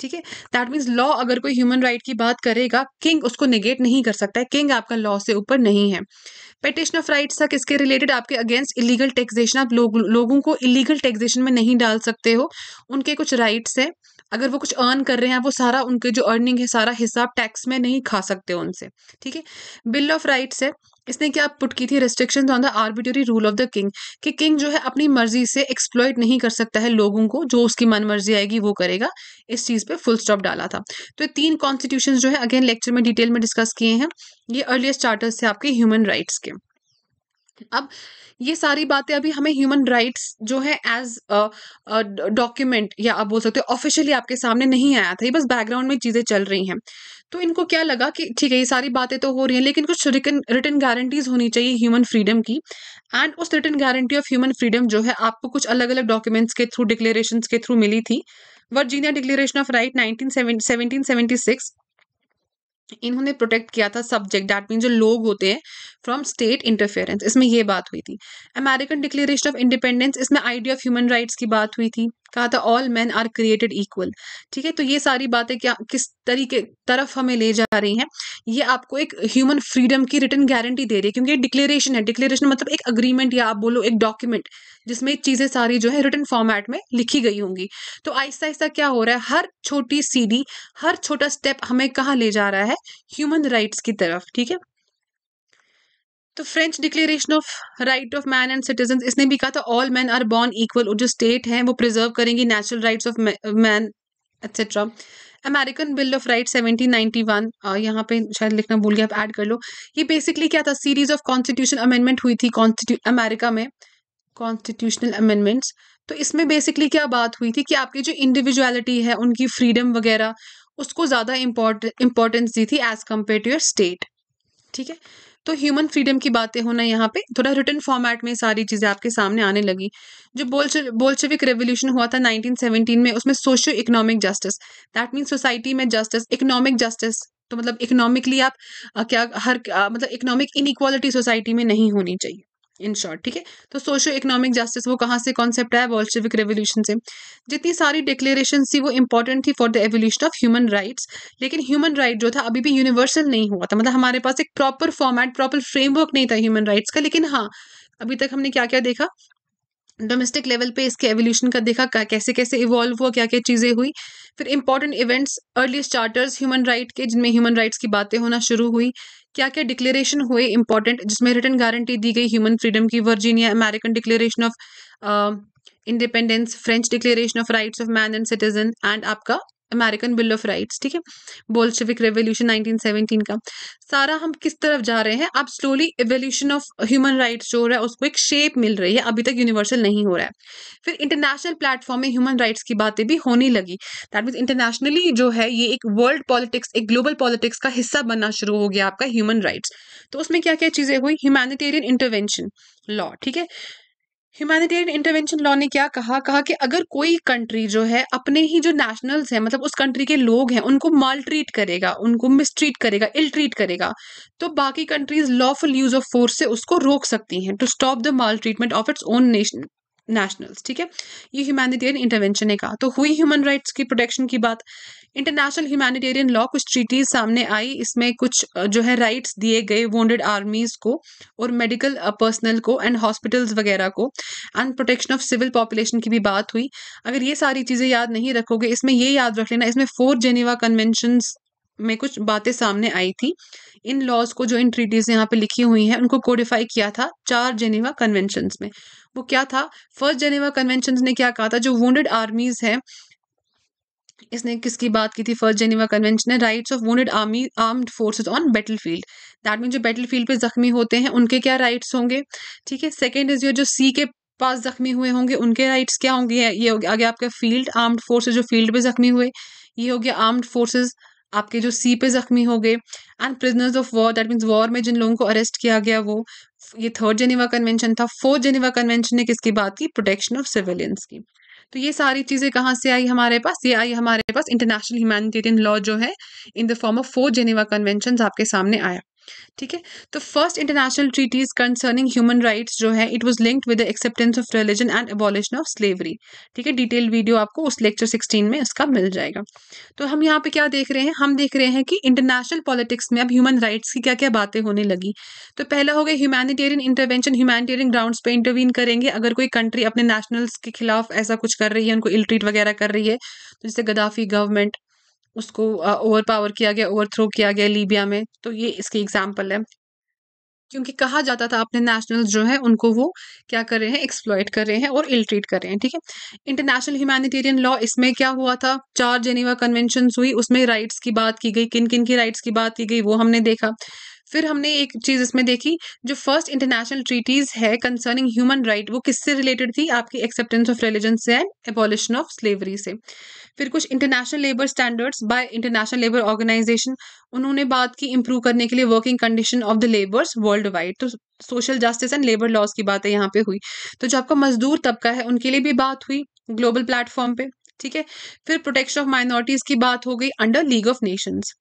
ठीक है दैट मीन्स लॉ अगर कोई ह्यूमन राइट की बात करेगा किंग उसको निगेट नहीं कर सकता है किंग आपका लॉ से ऊपर नहीं है पेटिशन ऑफ राइट्स था किसके रिलेटेड आपके अगेंस्ट इलीगल टैक्सेशन आप लो, लोगों को इलीगल टैक्सेशन में नहीं डाल सकते हो उनके कुछ राइट्स हैं अगर वो कुछ अर्न कर रहे हैं वो सारा उनके जो अर्निंग है सारा हिसाब टैक्स में नहीं खा सकते उनसे ठीक है बिल ऑफ राइट्स है इसने क्या पुट की थी restriction on the arbitrary rule of the king कि किंग जो है अपनी मर्जी से एक्सप्लॉयट नहीं कर सकता है लोगों को जो उसकी मन मर्जी आएगी वो करेगा इस चीज़ पे फुल स्टॉप डाला था तो ये तीन कॉन्स्टिट्यूशन जो है अगेन लेक्चर में डिटेल में डिस्कस किए हैं ये अर्लीस्ट चार्टर्स थे आपके ह्यूमन राइट्स के अब ये सारी बातें अभी हमें ह्यूमन राइट्स जो है एज डॉक्यूमेंट या आप बोल सकते हो ऑफिशियली आपके सामने नहीं आया था ये बस बैकग्राउंड में चीज़ें चल रही हैं तो इनको क्या लगा कि ठीक है ये सारी बातें तो हो रही हैं लेकिन कुछ रिटन रिटर्न गारंटीज होनी चाहिए ह्यूमन फ्रीडम की एंड उस written guarantee of human freedom जो है आपको कुछ अलग अलग डॉक्यूमेंट्स के थ्रू डिक्लेरेशन के थ्रू मिली थी Virginia declaration of right nineteen इन्होंने प्रोटेक्ट किया था सब्जेक्ट डैट मीन जो लोग होते हैं फ्रॉम स्टेट इंटरफेरेंस इसमें यह बात हुई थी अमेरिकन डिक्लेरेशन ऑफ इंडिपेंडेंस इसमें आइडिया ऑफ ह्यूमन राइट्स की बात हुई थी कहा था all man are created equal ठीक है तो ये सारी बातें क्या किस तरीके तरफ हमें ले जा रही हैं ये आपको एक ह्यूमन फ्रीडम की रिटर्न गारंटी दे रही है क्योंकि डिक्लेरेशन है डिक्लेरेशन मतलब एक अग्रीमेंट या आप बोलो एक डॉक्यूमेंट जिसमें चीज़ें सारी जो है रिटर्न फॉर्मेट में लिखी गई होंगी तो आहिस्ता आहिस्ता क्या हो रहा है हर छोटी सीढ़ी हर छोटा स्टेप हमें कहाँ ले जा रहा है ह्यूमन राइट्स की तरफ ठीक है तो French declaration of right of man and citizen इसने भी कहा था all man are born equal और जो स्टेट है वो प्रिजर्व करेंगी natural rights of man etcetera American bill of right seventeen ninety one यहाँ पे शायद लिखना भूल गया आप ऐड कर लो ये बेसिकली क्या था सीरीज ऑफ कॉन्स्टिट्यूशन अमेंडमेंट हुई थी अमेरिका में कॉन्स्टिट्यूशनल अमेंडमेंट्स तो इसमें बेसिकली क्या बात हुई थी कि आपकी जो इंडिविजुअलिटी है उनकी फ्रीडम वगैरह उसको ज़्यादा इम्पोर्टेंस दी थी as compare to your state ठीक है तो ह्यूमन फ्रीडम की बातें होना यहाँ पे थोड़ा रिटर्न फॉर्मेट में सारी चीज़ें आपके सामने आने लगी जो बोल्शेविक रेवोल्यूशन हुआ था 1917 में उसमें socio economic justice that mean society में जस्टिस इकोनॉमिक जस्टिस तो मतलब इकोनॉमिकली आप क्या हर मतलब इकोनॉमिक इनइक्वालिटी सोसाइटी में नहीं होनी चाहिए इन शॉर्ट ठीक है तो सोशो इकोनॉमिक जस्टिस वो कहाँ से कॉन्सेप्ट आया वॉल्शिविक रेवोल्यूशन से जितनी सारी डिक्लेरेशन थी वो इंपॉर्टेंट थी for the evolution of human rights लेकिन ह्यूमन राइट right जो था अभी भी यूनिवर्सल नहीं हुआ था मतलब हमारे पास एक प्रॉपर फॉर्मेट प्रॉपर फ्रेमवर्क नहीं था ह्यूमन राइट्स का लेकिन हाँ अभी तक हमने क्या क्या देखा डोमेस्टिक लेवल पे इसके एवोल्यूशन का देखा कैसे कैसे इवॉल्व हुआ क्या क्या चीज़ें हुई फिर important events earliest charters human right के जिनमें ह्यूमन राइट्स की बातें होना शुरू हुई क्या क्या डिक्लेरेशन हुए इंपॉर्टेंट जिसमें रिटर्न गारंटी दी गई ह्यूमन फ्रीडम की Virginia American declaration of independence French declaration of rights of man and citizen and आपका अमेरिकन बिल ऑफ राइट्स ठीक है बोल्शेविक रेवोल्यूशन 1917 का सारा हम किस तरफ जा रहे हैं अब slowly evolution of human rights जो हो रहा है उसको एक शेप मिल रही है अभी तक यूनिवर्सल नहीं हो रहा है फिर इंटरनेशनल प्लेटफॉर्म में ह्यूमन राइट्स की बातें भी होने लगी दैट मीन्स इंटरनेशनली जो है ये एक वर्ल्ड पॉलिटिक्स एक ग्लोबल पॉलिटिक्स का हिस्सा बनना शुरू हो गया आपका ह्यूमन राइट्स तो उसमें क्या क्या चीज़ें हुई ह्यूमैनिटेरियन इंटरवेंशन लॉ ठीक है ह्यूमैनिटेरियन इंटरवेंशन लॉ ने क्या कहा कहा कि अगर कोई कंट्री जो है अपने ही जो नेशनल्स हैं मतलब उस कंट्री के लोग हैं उनको माल ट्रीट करेगा उनको मिसट्रीट करेगा इल ट्रीट करेगा तो बाकी countries lawful use of force से उसको रोक सकती हैं to stop the maltreatment of its own nation nationals ठीक है ये ह्यूमैनिटेरियन इंटरवेंशन है कहा तो हुई ह्यूमन राइट्स की प्रोटेक्शन की बात इंटरनेशनल ह्यूमैनिटेरियन लॉ कुछ ट्रीटीज सामने आई इसमें कुछ जो है राइट्स दिए गए वॉन्डेड आर्मीज को और मेडिकल पर्सनल को एंड हॉस्पिटल्स वगैरह को and protection of civil population की भी बात हुई अगर ये सारी चीज़ें याद नहीं रखोगे इसमें ये याद रख लेना इसमें फोर जेनेवा कन्वेंशन में कुछ बातें सामने आई थी इन लॉज को जो इन ट्रीटीज़ यहाँ पे लिखी हुई हैं उनको कोडिफाई किया था चार जेनेवा कन्वेंशन में वो क्या था फर्स्ट जेनेवा कन्वेंशन ने क्या कहा था जो वोडेड आर्मीज़ हैं इसने किसकी बात की थी फर्स्ट जेनेवा कन्वेंशन ने rights of wounded army armed forces on battlefield that mean जो बैटल फील्ड पर जख्मी होते हैं उनके क्या राइट्स होंगे ठीक है सेकेंड इज योर जो सी के पास जख्मी हुए होंगे उनके राइट्स क्या होंगे ये हो गया आगे आपका फील्ड आर्म्ड फोर्सेज जो फील्ड पे जख्मी हुए ये हो गया आर्म्ड फोर्सेज आपके जो सी पे जख्मी हो गए and prisoners of war that means war में जिन लोगों को अरेस्ट किया गया वो ये थर्ड जेनेवा कन्वेंशन था फोर्थ जेनेवा कन्वेंशन ने किसकी बात की प्रोटेक्शन ऑफ सिविलियंस की तो ये सारी चीज़ें कहाँ से आई हमारे पास ये आई हमारे पास इंटरनेशनल ह्यूमैनिटेरियन लॉ जो है in the form of fourth Geneva convention आपके सामने आया ठीक है तो first international treaties concerning human rights जो है it was linked with the acceptance of religion and abolition of slavery ठीक है डिटेल वीडियो आपको उस लेक्चर 16 में उसका मिल जाएगा तो हम यहाँ पे क्या देख रहे हैं हम देख रहे हैं कि इंटरनेशनल पॉलिटिक्स में अब ह्यूमन राइट्स की क्या क्या बातें होने लगी तो पहला हो गया ह्यूमैनिटेरियन इंटरवेंशन ह्यूमैनिटेरियन ग्राउंड पर इंटरवीन करेंगे अगर कोई कंट्री अपने नेशनल्स के खिलाफ ऐसा कुछ कर रही है उनको ट्रीट वगैरह कर रही है तो जैसे गदाफी गवर्नमेंट उसको ओवर पावर किया गया ओवर थ्रो किया गया लीबिया में तो ये इसकी एग्जाम्पल है क्योंकि कहा जाता था अपने नेशनल जो है उनको वो क्या कर रहे हैं एक्सप्लॉयट कर रहे हैं और इलट्रीट कर रहे हैं ठीक है इंटरनेशनल ह्यूमैनिटेरियन लॉ इसमें क्या हुआ था चार जेनेवा कन्वेंशन हुई उसमें राइट्स की बात की गई किन किन की राइट्स की बात की गई वो हमने देखा फिर हमने एक चीज़ इसमें देखी जो फर्स्ट इंटरनेशनल ट्रीटीज़ है कंसर्निंग ह्यूमन राइट वो किससे रिलेटेड थी आपकी एक्सेप्टेंस ऑफ रिलीजन से एंड एबोलिशन ऑफ स्लेवरी से फिर कुछ international labour standards by international labour organisation उन्होंने बात की इंप्रूव करने के लिए working condition of the labours worldwide तो social justice and labour laws की बातें यहाँ पे हुई तो जो आपका मजदूर तबका है उनके लिए भी बात हुई ग्लोबल प्लेटफॉर्म पे ठीक है फिर प्रोटेक्शन ऑफ माइनॉरिटीज़ की बात हो गई under league of nations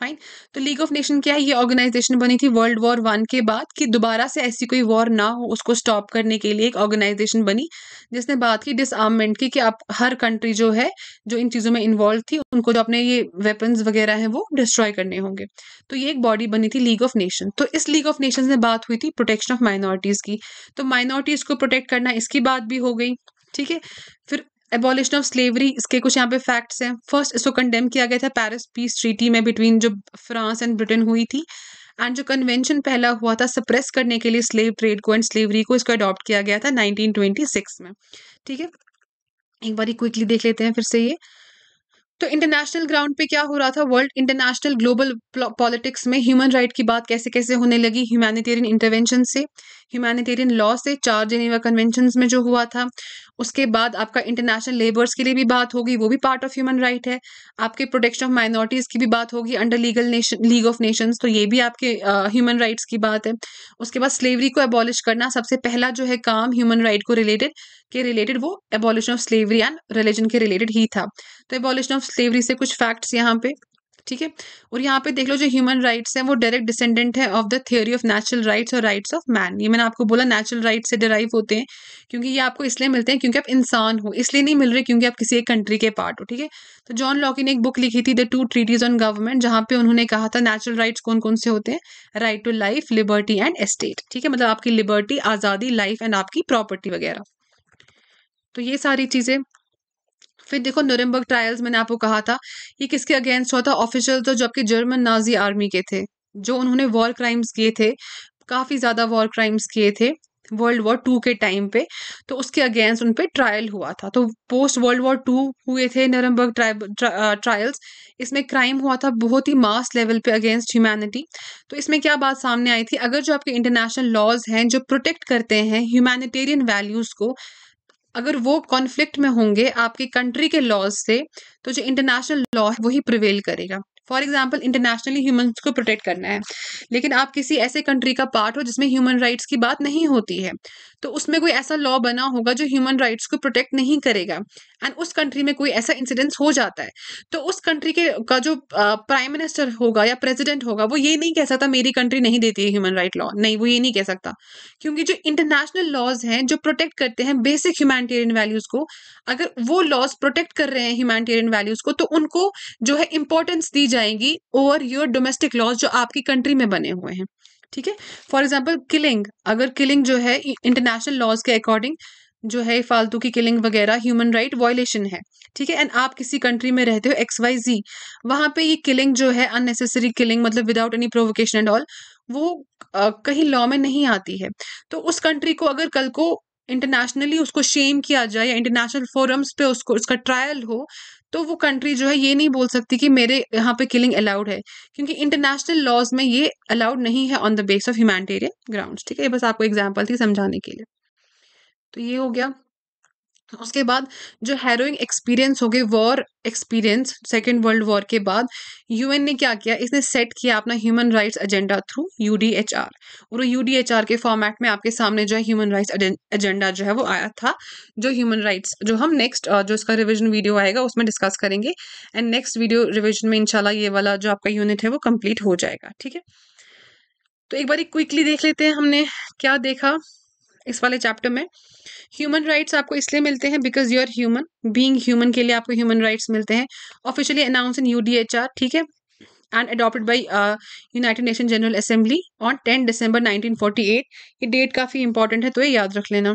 fine तो लीग ऑफ नेशन क्या है ये ऑर्गेनाइजेशन बनी थी वर्ल्ड वॉर वन के बाद कि दोबारा से ऐसी कोई वॉर ना हो उसको स्टॉप करने के लिए एक ऑर्गेनाइजेशन बनी जिसने बात की डिसआर्ममेंट की कि आप हर कंट्री जो है जो इन चीज़ों में इन्वॉल्व थी उनको जो अपने ये वेपन्स वगैरह हैं वो डिस्ट्रॉय करने होंगे तो ये एक बॉडी बनी थी लीग ऑफ नेशन तो इस लीग ऑफ नेशन में बात हुई थी प्रोटेक्शन ऑफ माइनॉरिटीज़ की तो माइनॉरिटीज़ को प्रोटेक्ट करना इसकी बात भी हो गई ठीक है फिर एबॉलिशन ऑफ स्लेवरी इसके कुछ यहाँ पे फैक्ट्स हैं फर्स्ट इसको कंडेम किया गया था पेरिस पीस ट्रीटी में बिटवीन जो फ्रांस एंड ब्रिटेन हुई थी एंड जो कन्वेंशन पहला हुआ था सप्रेस करने के लिए स्लेव ट्रेड को एंड स्लेवरी को इसको अडॉप्ट किया गया था 1926 में ठीक है एक बार क्विकली देख लेते हैं फिर से ये तो इंटरनेशनल ग्राउंड पे क्या हो रहा था वर्ल्ड इंटरनेशनल ग्लोबल पॉलिटिक्स में ह्यूमन राइट की बात कैसे कैसे होने लगी ह्यूमैनिटेरियन इंटरवेंशन से ह्यूमैनिटेरियन लॉ से चार जेनेवा कन्वेंशन में जो हुआ था उसके बाद आपका इंटरनेशनल लेबर्स के लिए भी बात होगी वो भी पार्ट ऑफ ह्यूमन राइट है आपके प्रोटेक्शन ऑफ माइनॉरिटीज़ की भी बात होगी under legal nation league of nations तो ये भी आपके ह्यूमन uh, राइट्स की बात है उसके बाद स्लेवरी को एबॉलिश करना सबसे पहला जो है काम ह्यूमन राइट को रिलेटेड के रिलेटेड वो abolition of slavery and religion के रिलेटेड ही था तो एबॉलिशन ऑफ स्लेवरी से कुछ फैक्ट्स यहाँ पे ठीक है और यहाँ पे देख लो जो ह्यूमन राइट्स हैं वो डायरेक्ट डिसेंडेंट है of the theory of natural rights और राइट्स ऑफ मैन ये मैंने आपको बोला नेचुरल राइट्स से डिराइव होते हैं क्योंकि ये आपको इसलिए मिलते हैं क्योंकि आप इंसान हो इसलिए नहीं मिल रहे क्योंकि आप किसी एक कंट्री के पार्ट हो ठीक है तो जॉन लॉकी ने एक बुक लिखी थी the two treaties on government जहाँ पे उन्होंने कहा था नेचुरल राइट्स कौन कौन से होते हैं right to life liberty and estate ठीक है मतलब आपकी लिबर्टी आज़ादी लाइफ एंड आपकी प्रॉपर्टी वगैरह तो ये सारी चीज़ें फिर देखो नरेमबर्ग ट्रायल्स मैंने आपको कहा था ये किसके अगेंस्ट हुआ था ऑफिशियल तो जबकि जर्मन नाजी आर्मी के थे जो उन्होंने वॉर क्राइम्स किए थे काफ़ी ज़्यादा वॉर क्राइम्स किए थे वर्ल्ड वॉर टू के टाइम पे तो उसके अगेंस्ट उन पर ट्रायल हुआ था तो पोस्ट वर्ल्ड वॉर टू हुए थे नरमबर्ग ट्रायल्स इसमें क्राइम हुआ था बहुत ही मास लेवल पे अगेंस्ट ह्यूमैनिटी तो इसमें क्या बात सामने आई थी अगर जो आपके इंटरनेशनल लॉज हैं जो प्रोटेक्ट करते हैं ह्यूमैनिटेरियन वैल्यूज़ को अगर वो कॉन्फ्लिक्ट में होंगे आपकी कंट्री के लॉज से तो जो इंटरनेशनल लॉ है वही प्रिवेल करेगा फॉर एग्जाम्पल इंटरनेशनली ह्यूमन को प्रोटेक्ट करना है लेकिन आप किसी ऐसे कंट्री का पार्ट हो जिसमें ह्यूमन राइट्स की बात नहीं होती है तो उसमें कोई ऐसा लॉ बना होगा जो ह्यूमन राइट्स को प्रोटेक्ट नहीं करेगा एंड उस कंट्री में कोई ऐसा इंसिडेंस हो जाता है तो उस कंट्री के का जो प्राइम मिनिस्टर होगा या प्रेजिडेंट होगा वो ये नहीं कह सकता मेरी कंट्री नहीं देती है ह्यूमन राइट लॉ नहीं वो ये नहीं कह सकता क्योंकि जो इंटरनेशनल लॉज हैं जो प्रोटेक्ट करते हैं बेसिक ह्यूमैनिटेरियन वैल्यूज को अगर वो लॉज प्रोटेक्ट कर रहे हैं ह्यूमैनिटेरियन वैल्यूज को तो उनको जो है इंपॉर्टेंस दी जाएगी ओवर योर डोमेस्टिक लॉज जो आपकी कंट्री में बने हुए हैं ठीक है फॉर एग्जाम्पल किलिंग अगर किलिंग जो है इंटरनेशनल लॉज के अकॉर्डिंग जो है फालतू की किलिंग वगैरह ह्यूमन राइट वायलेशन है ठीक है एंड आप किसी कंट्री में रहते हो एक्स वाई जी वहां पे ये किलिंग जो है अननेसेसरी किलिंग मतलब without any provocation and all वो आ, कहीं लॉ में नहीं आती है तो उस कंट्री को अगर कल को इंटरनेशनली उसको शेम किया जाए या इंटरनेशनल फोरम्स पे उसको उसका ट्रायल हो तो वो कंट्री जो है ये नहीं बोल सकती कि मेरे यहाँ पे किलिंग अलाउड है क्योंकि इंटरनेशनल लॉज में ये अलाउड नहीं है on the base of humanitarian ground ठीक है ये बस आपको एग्जाम्पल थी समझाने के लिए तो ये हो गया उसके बाद जो हैरोइंग एक्सपीरियंस हो गए war experience second world war के बाद यूएन ने क्या किया इसने सेट किया अपना human rights agenda through UDHR और यूडीएचआर के फॉर्मेट में आपके सामने जो है ह्यूमन राइट्स एजेंडा जो है वो आया था जो ह्यूमन राइट्स जो हम नेक्स्ट जो इसका रिविजन वीडियो आएगा उसमें डिस्कस करेंगे एंड नेक्स्ट वीडियो रिविजन में इनशाला ये वाला जो आपका यूनिट है वो कम्प्लीट हो जाएगा ठीक है तो एक बार क्विकली देख लेते हैं हमने क्या देखा इस वाले चैप्टर में ह्यूमन राइट्स आपको इसलिए मिलते हैं because you are human being human के लिए आपको ह्यूमन राइट्स मिलते हैं ऑफिशियली अनाउंस इन यू ठीक है and adopted by United nation general Assembly on ten December एट ये डेट काफ़ी इंपॉर्टेंट है तो ये याद रख लेना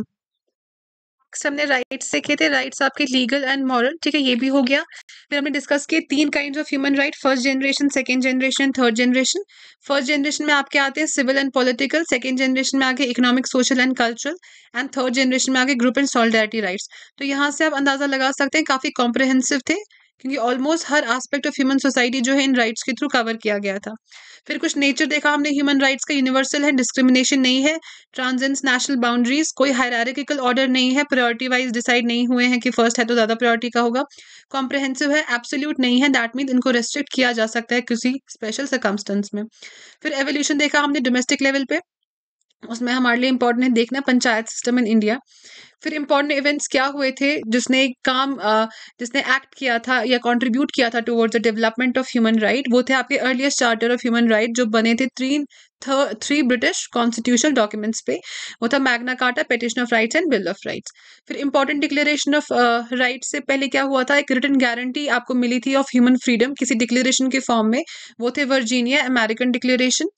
राइट्स हमने राइट्स देखे थे राइट्स आपके लीगल एंड मॉरल ठीक है ये भी हो गया फिर हमने डिस्कस किए तीन kind of human right first generation second generation third generation first generation में आपके आते हैं civil and political second generation में आगे economic social and cultural and third generation में आगे ग्रुप एंड सॉलिडारिटी राइट्स तो यहाँ से आप अंदाजा लगा सकते हैं काफ़ी कॉम्प्रहेंसिव थे क्योंकि ऑलमोस्ट हर एस्पेक्ट ऑफ ह्यूमन सोसाइटी जो है इन राइट्स के थ्रू कवर किया गया था फिर कुछ नेचर देखा हमने ह्यूमन राइट्स का यूनिवर्सल है डिस्क्रिमिनेशन नहीं है ट्रांजेंस नेशनल बाउंड्रीज कोई हायरारिकल ऑर्डर नहीं है प्रायोरिटी वाइज डिसाइड नहीं हुए हैं कि फर्स्ट है तो ज़्यादा प्रायोरिटी का होगा कॉम्प्रहेंसिव है एब्सोल्यूट नहीं है दैट मीन इनको रेस्ट्रिक्ट किया जा सकता है किसी स्पेशल सर्कमस्टेंस में फिर एवोल्यूशन देखा हमने डोमेस्टिक लेवल पे उसमें हमारे लिए इंपॉर्टेंट है देखना पंचायत सिस्टम इन इंडिया फिर इंपॉर्टेंट इवेंट्स क्या हुए थे जिसने काम जिसने एक्ट किया था या कंट्रीब्यूट किया था towards the development of human right वो थे आपके earliest charter of human right जो बने थे तीन थ्री ब्रिटिश कॉन्स्टिट्यूशनल डॉक्यूमेंट्स पे वो था Magna Carta petition of rights and bill of rights फिर इंपॉर्टेंट डिक्लेरेशन ऑफ राइट से पहले क्या हुआ था एक रिटर्न गारंटी आपको मिली थी ऑफ ह्यूमन फ्रीडम किसी डिक्लेरेशन के फॉर्म में वो थे वर्जीनिया अमेरिकन डिक्लेरेशन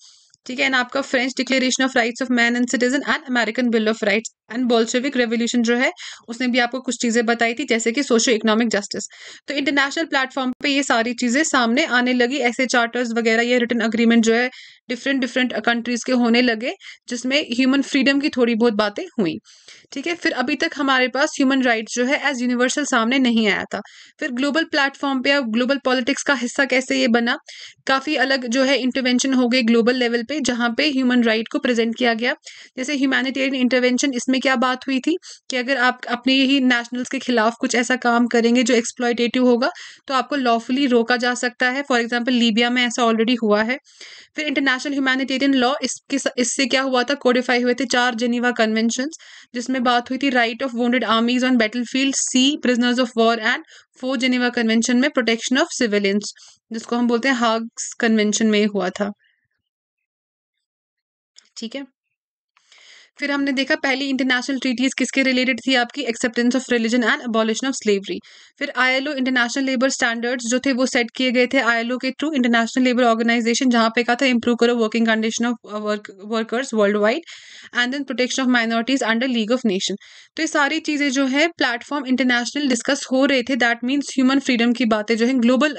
ठीक है एंड आपका French declaration of rights of man and citizen and American bill of rights and Bolshevik revolution जो है उसने भी आपको कुछ चीज़ें बताई थी जैसे कि सोशो इकोनॉमिक जस्टिस तो इंटरनेशनल प्लेटफॉर्म पे ये सारी चीज़ें सामने आने लगी ऐसे चार्टर्स वगैरह ये रिटर्न अग्रीमेंट जो है डिफरेंट डिफरेंट कंट्रीज़ के होने लगे जिसमें ह्यूमन फ्रीडम की थोड़ी बहुत बातें हुई ठीक है फिर अभी तक हमारे पास ह्यूमन राइट जो है एज यूनिवर्सल सामने नहीं आया था फिर ग्लोबल प्लेटफॉर्म पे अब ग्लोबल पॉलिटिक्स का हिस्सा कैसे ये बना काफ़ी अलग जो है इंटरवेंशन हो गए ग्लोबल लेवल पे जहाँ पे ह्यूमन राइट को प्रेजेंट किया गया जैसे ह्यूमैनिटेरियन इंटरवेंशन इसमें क्या बात हुई थी कि अगर आप अपने ही नेशनल्स के खिलाफ कुछ ऐसा काम करेंगे जो एक्सप्लॉयटेटिव होगा तो आपको लॉफुली रोका जा सकता है फॉर एग्जाम्पल लीबिया में ऐसा ऑलरेडी हुआ है फिर इंटरनेशनल इंटरनेशनल ह्यूमैनिटेरियन लॉ इसके इससे क्या हुआ था कोडिफाई हुए थे चार जेनीवा कन्वेंशन जिसमें बात हुई थी right of wounded armies on battlefield सी prisoners of war and four Geneva convention में प्रोटेक्शन ऑफ सिविलियंस जिसको हम बोलते हैं हाग्स कन्वेंशन में हुआ था ठीक है फिर हमने देखा पहली इंटरनेशनल ट्रीटीज़ किसके रिलेटेड थी आपकी acceptance of religion and abolition of slavery फिर आईएलओ इंटरनेशनल लेबर स्टैंडर्ड्स जो थे वो सेट किए गए थे आईएलओ के थ्रू इंटरनेशनल लेबर ऑर्गेनाइजेशन जहाँ पे कहा था इंप्रूव करो working condition of workers worldwide and then protection of minorities under league of nation तो ये सारी चीज़ें जो है प्लेटफॉर्म इंटरनेशनल डिस्कस हो रहे थे दैट मीन्स ह्यूमन फ्रीडम की बातें जो है ग्लोबल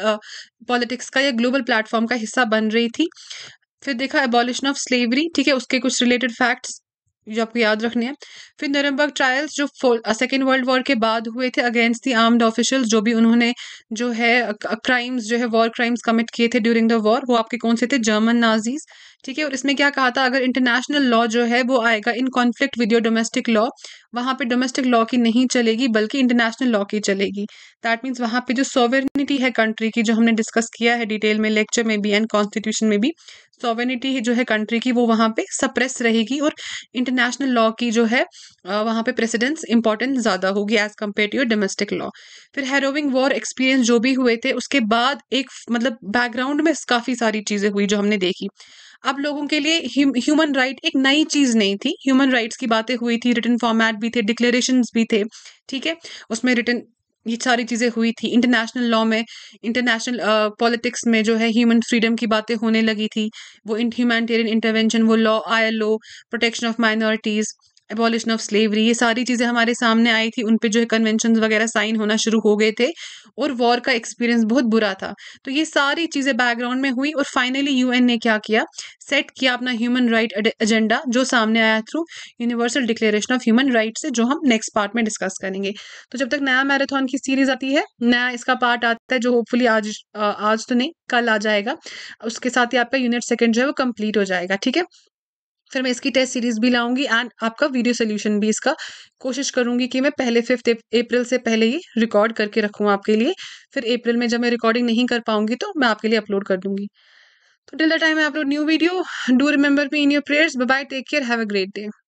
पॉलिटिक्स का या ग्लोबल प्लेटफॉर्म का हिस्सा बन रही थी फिर देखा एबॉलिशन ऑफ स्लेवरी ठीक है उसके कुछ रिलेटेड फैक्ट्स जो आपको याद रखने हैं फिर नरमबर्ग ट्रायल्स जो सेकेंड वर्ल्ड वॉर के बाद हुए थे अगेंस्ट दी आर्म्ड ऑफिशियल्स जो भी उन्होंने जो है क्राइम्स uh, uh, जो है वॉर क्राइम्स कमिट किए थे ड्यूरिंग द वॉर वो आपके कौन से थे जर्मन नाजीज ठीक है और इसमें क्या कहा था अगर इंटरनेशनल लॉ जो है वो आएगा in conflict with your domestic law वहाँ पे डोमेस्टिक लॉ की नहीं चलेगी बल्कि इंटरनेशनल लॉ की चलेगी दैट मीन्स वहाँ पे जो सोवेनिटी है कंट्री की जो हमने डिस्कस किया है डिटेल में लेक्चर में भी एंड कॉन्स्टिट्यूशन में भी सॉवेनिटी जो है कंट्री की वो वहाँ पे सप्रेस रहेगी और इंटरनेशनल लॉ की जो है वहाँ पे प्रेसिडेंस इंपॉर्टेंस ज़्यादा होगी as compare to your domestic law फिर हैरोविंग वॉर एक्सपीरियंस जो भी हुए थे उसके बाद एक मतलब बैकग्राउंड में काफ़ी सारी चीज़ें हुई जो हमने देखी अब लोगों के लिए ह्यूमन राइट एक नई चीज़ नहीं थी ह्यूमन राइट्स की बातें हुई थी रिटर्न फॉर्मेट भी थे डिक्लेरेशन भी थे ठीक है उसमें रिटर्न ये सारी चीज़ें हुई थी इंटरनेशनल लॉ में इंटरनेशनल पॉलिटिक्स uh, में जो है ह्यूमन फ्रीडम की बातें होने लगी थी वो ह्यूमैनिटेरियन इंटरवेंशन वो law I L protection of minorities abolition of slavery ये सारी चीज़ें हमारे सामने आई थी उन पर जो है कन्वेंशन वगैरह साइन होना शुरू हो गए थे और वॉर का एक्सपीरियंस बहुत बुरा था तो ये सारी चीज़ें बैकग्राउंड में हुई और फाइनली यू ने क्या किया सेट किया अपना ह्यूमन राइट एजेंडा जो सामने आया through universal declaration of human right से जो हम नेक्स्ट पार्ट में डिस्कस करेंगे तो जब तक नया मैराथन की सीरीज आती है नया इसका पार्ट आता है जो होपफुली आज आज तो नहीं कल आ जाएगा उसके साथ ही आपका यूनिट सेकेंड जो है वो कम्प्लीट हो जाएगा ठीक है फिर मैं इसकी टेस्ट सीरीज भी लाऊंगी एंड आपका वीडियो सोल्यूशन भी इसका कोशिश करूंगी कि मैं पहले फिफ्थ अप्रैल से पहले ही रिकॉर्ड करके रखूँ आपके लिए फिर अप्रैल में जब मैं रिकॉर्डिंग नहीं कर पाऊंगी तो मैं आपके लिए अपलोड कर दूंगी तो till the time I upload new video do remember me in your prayers bye take care have a great day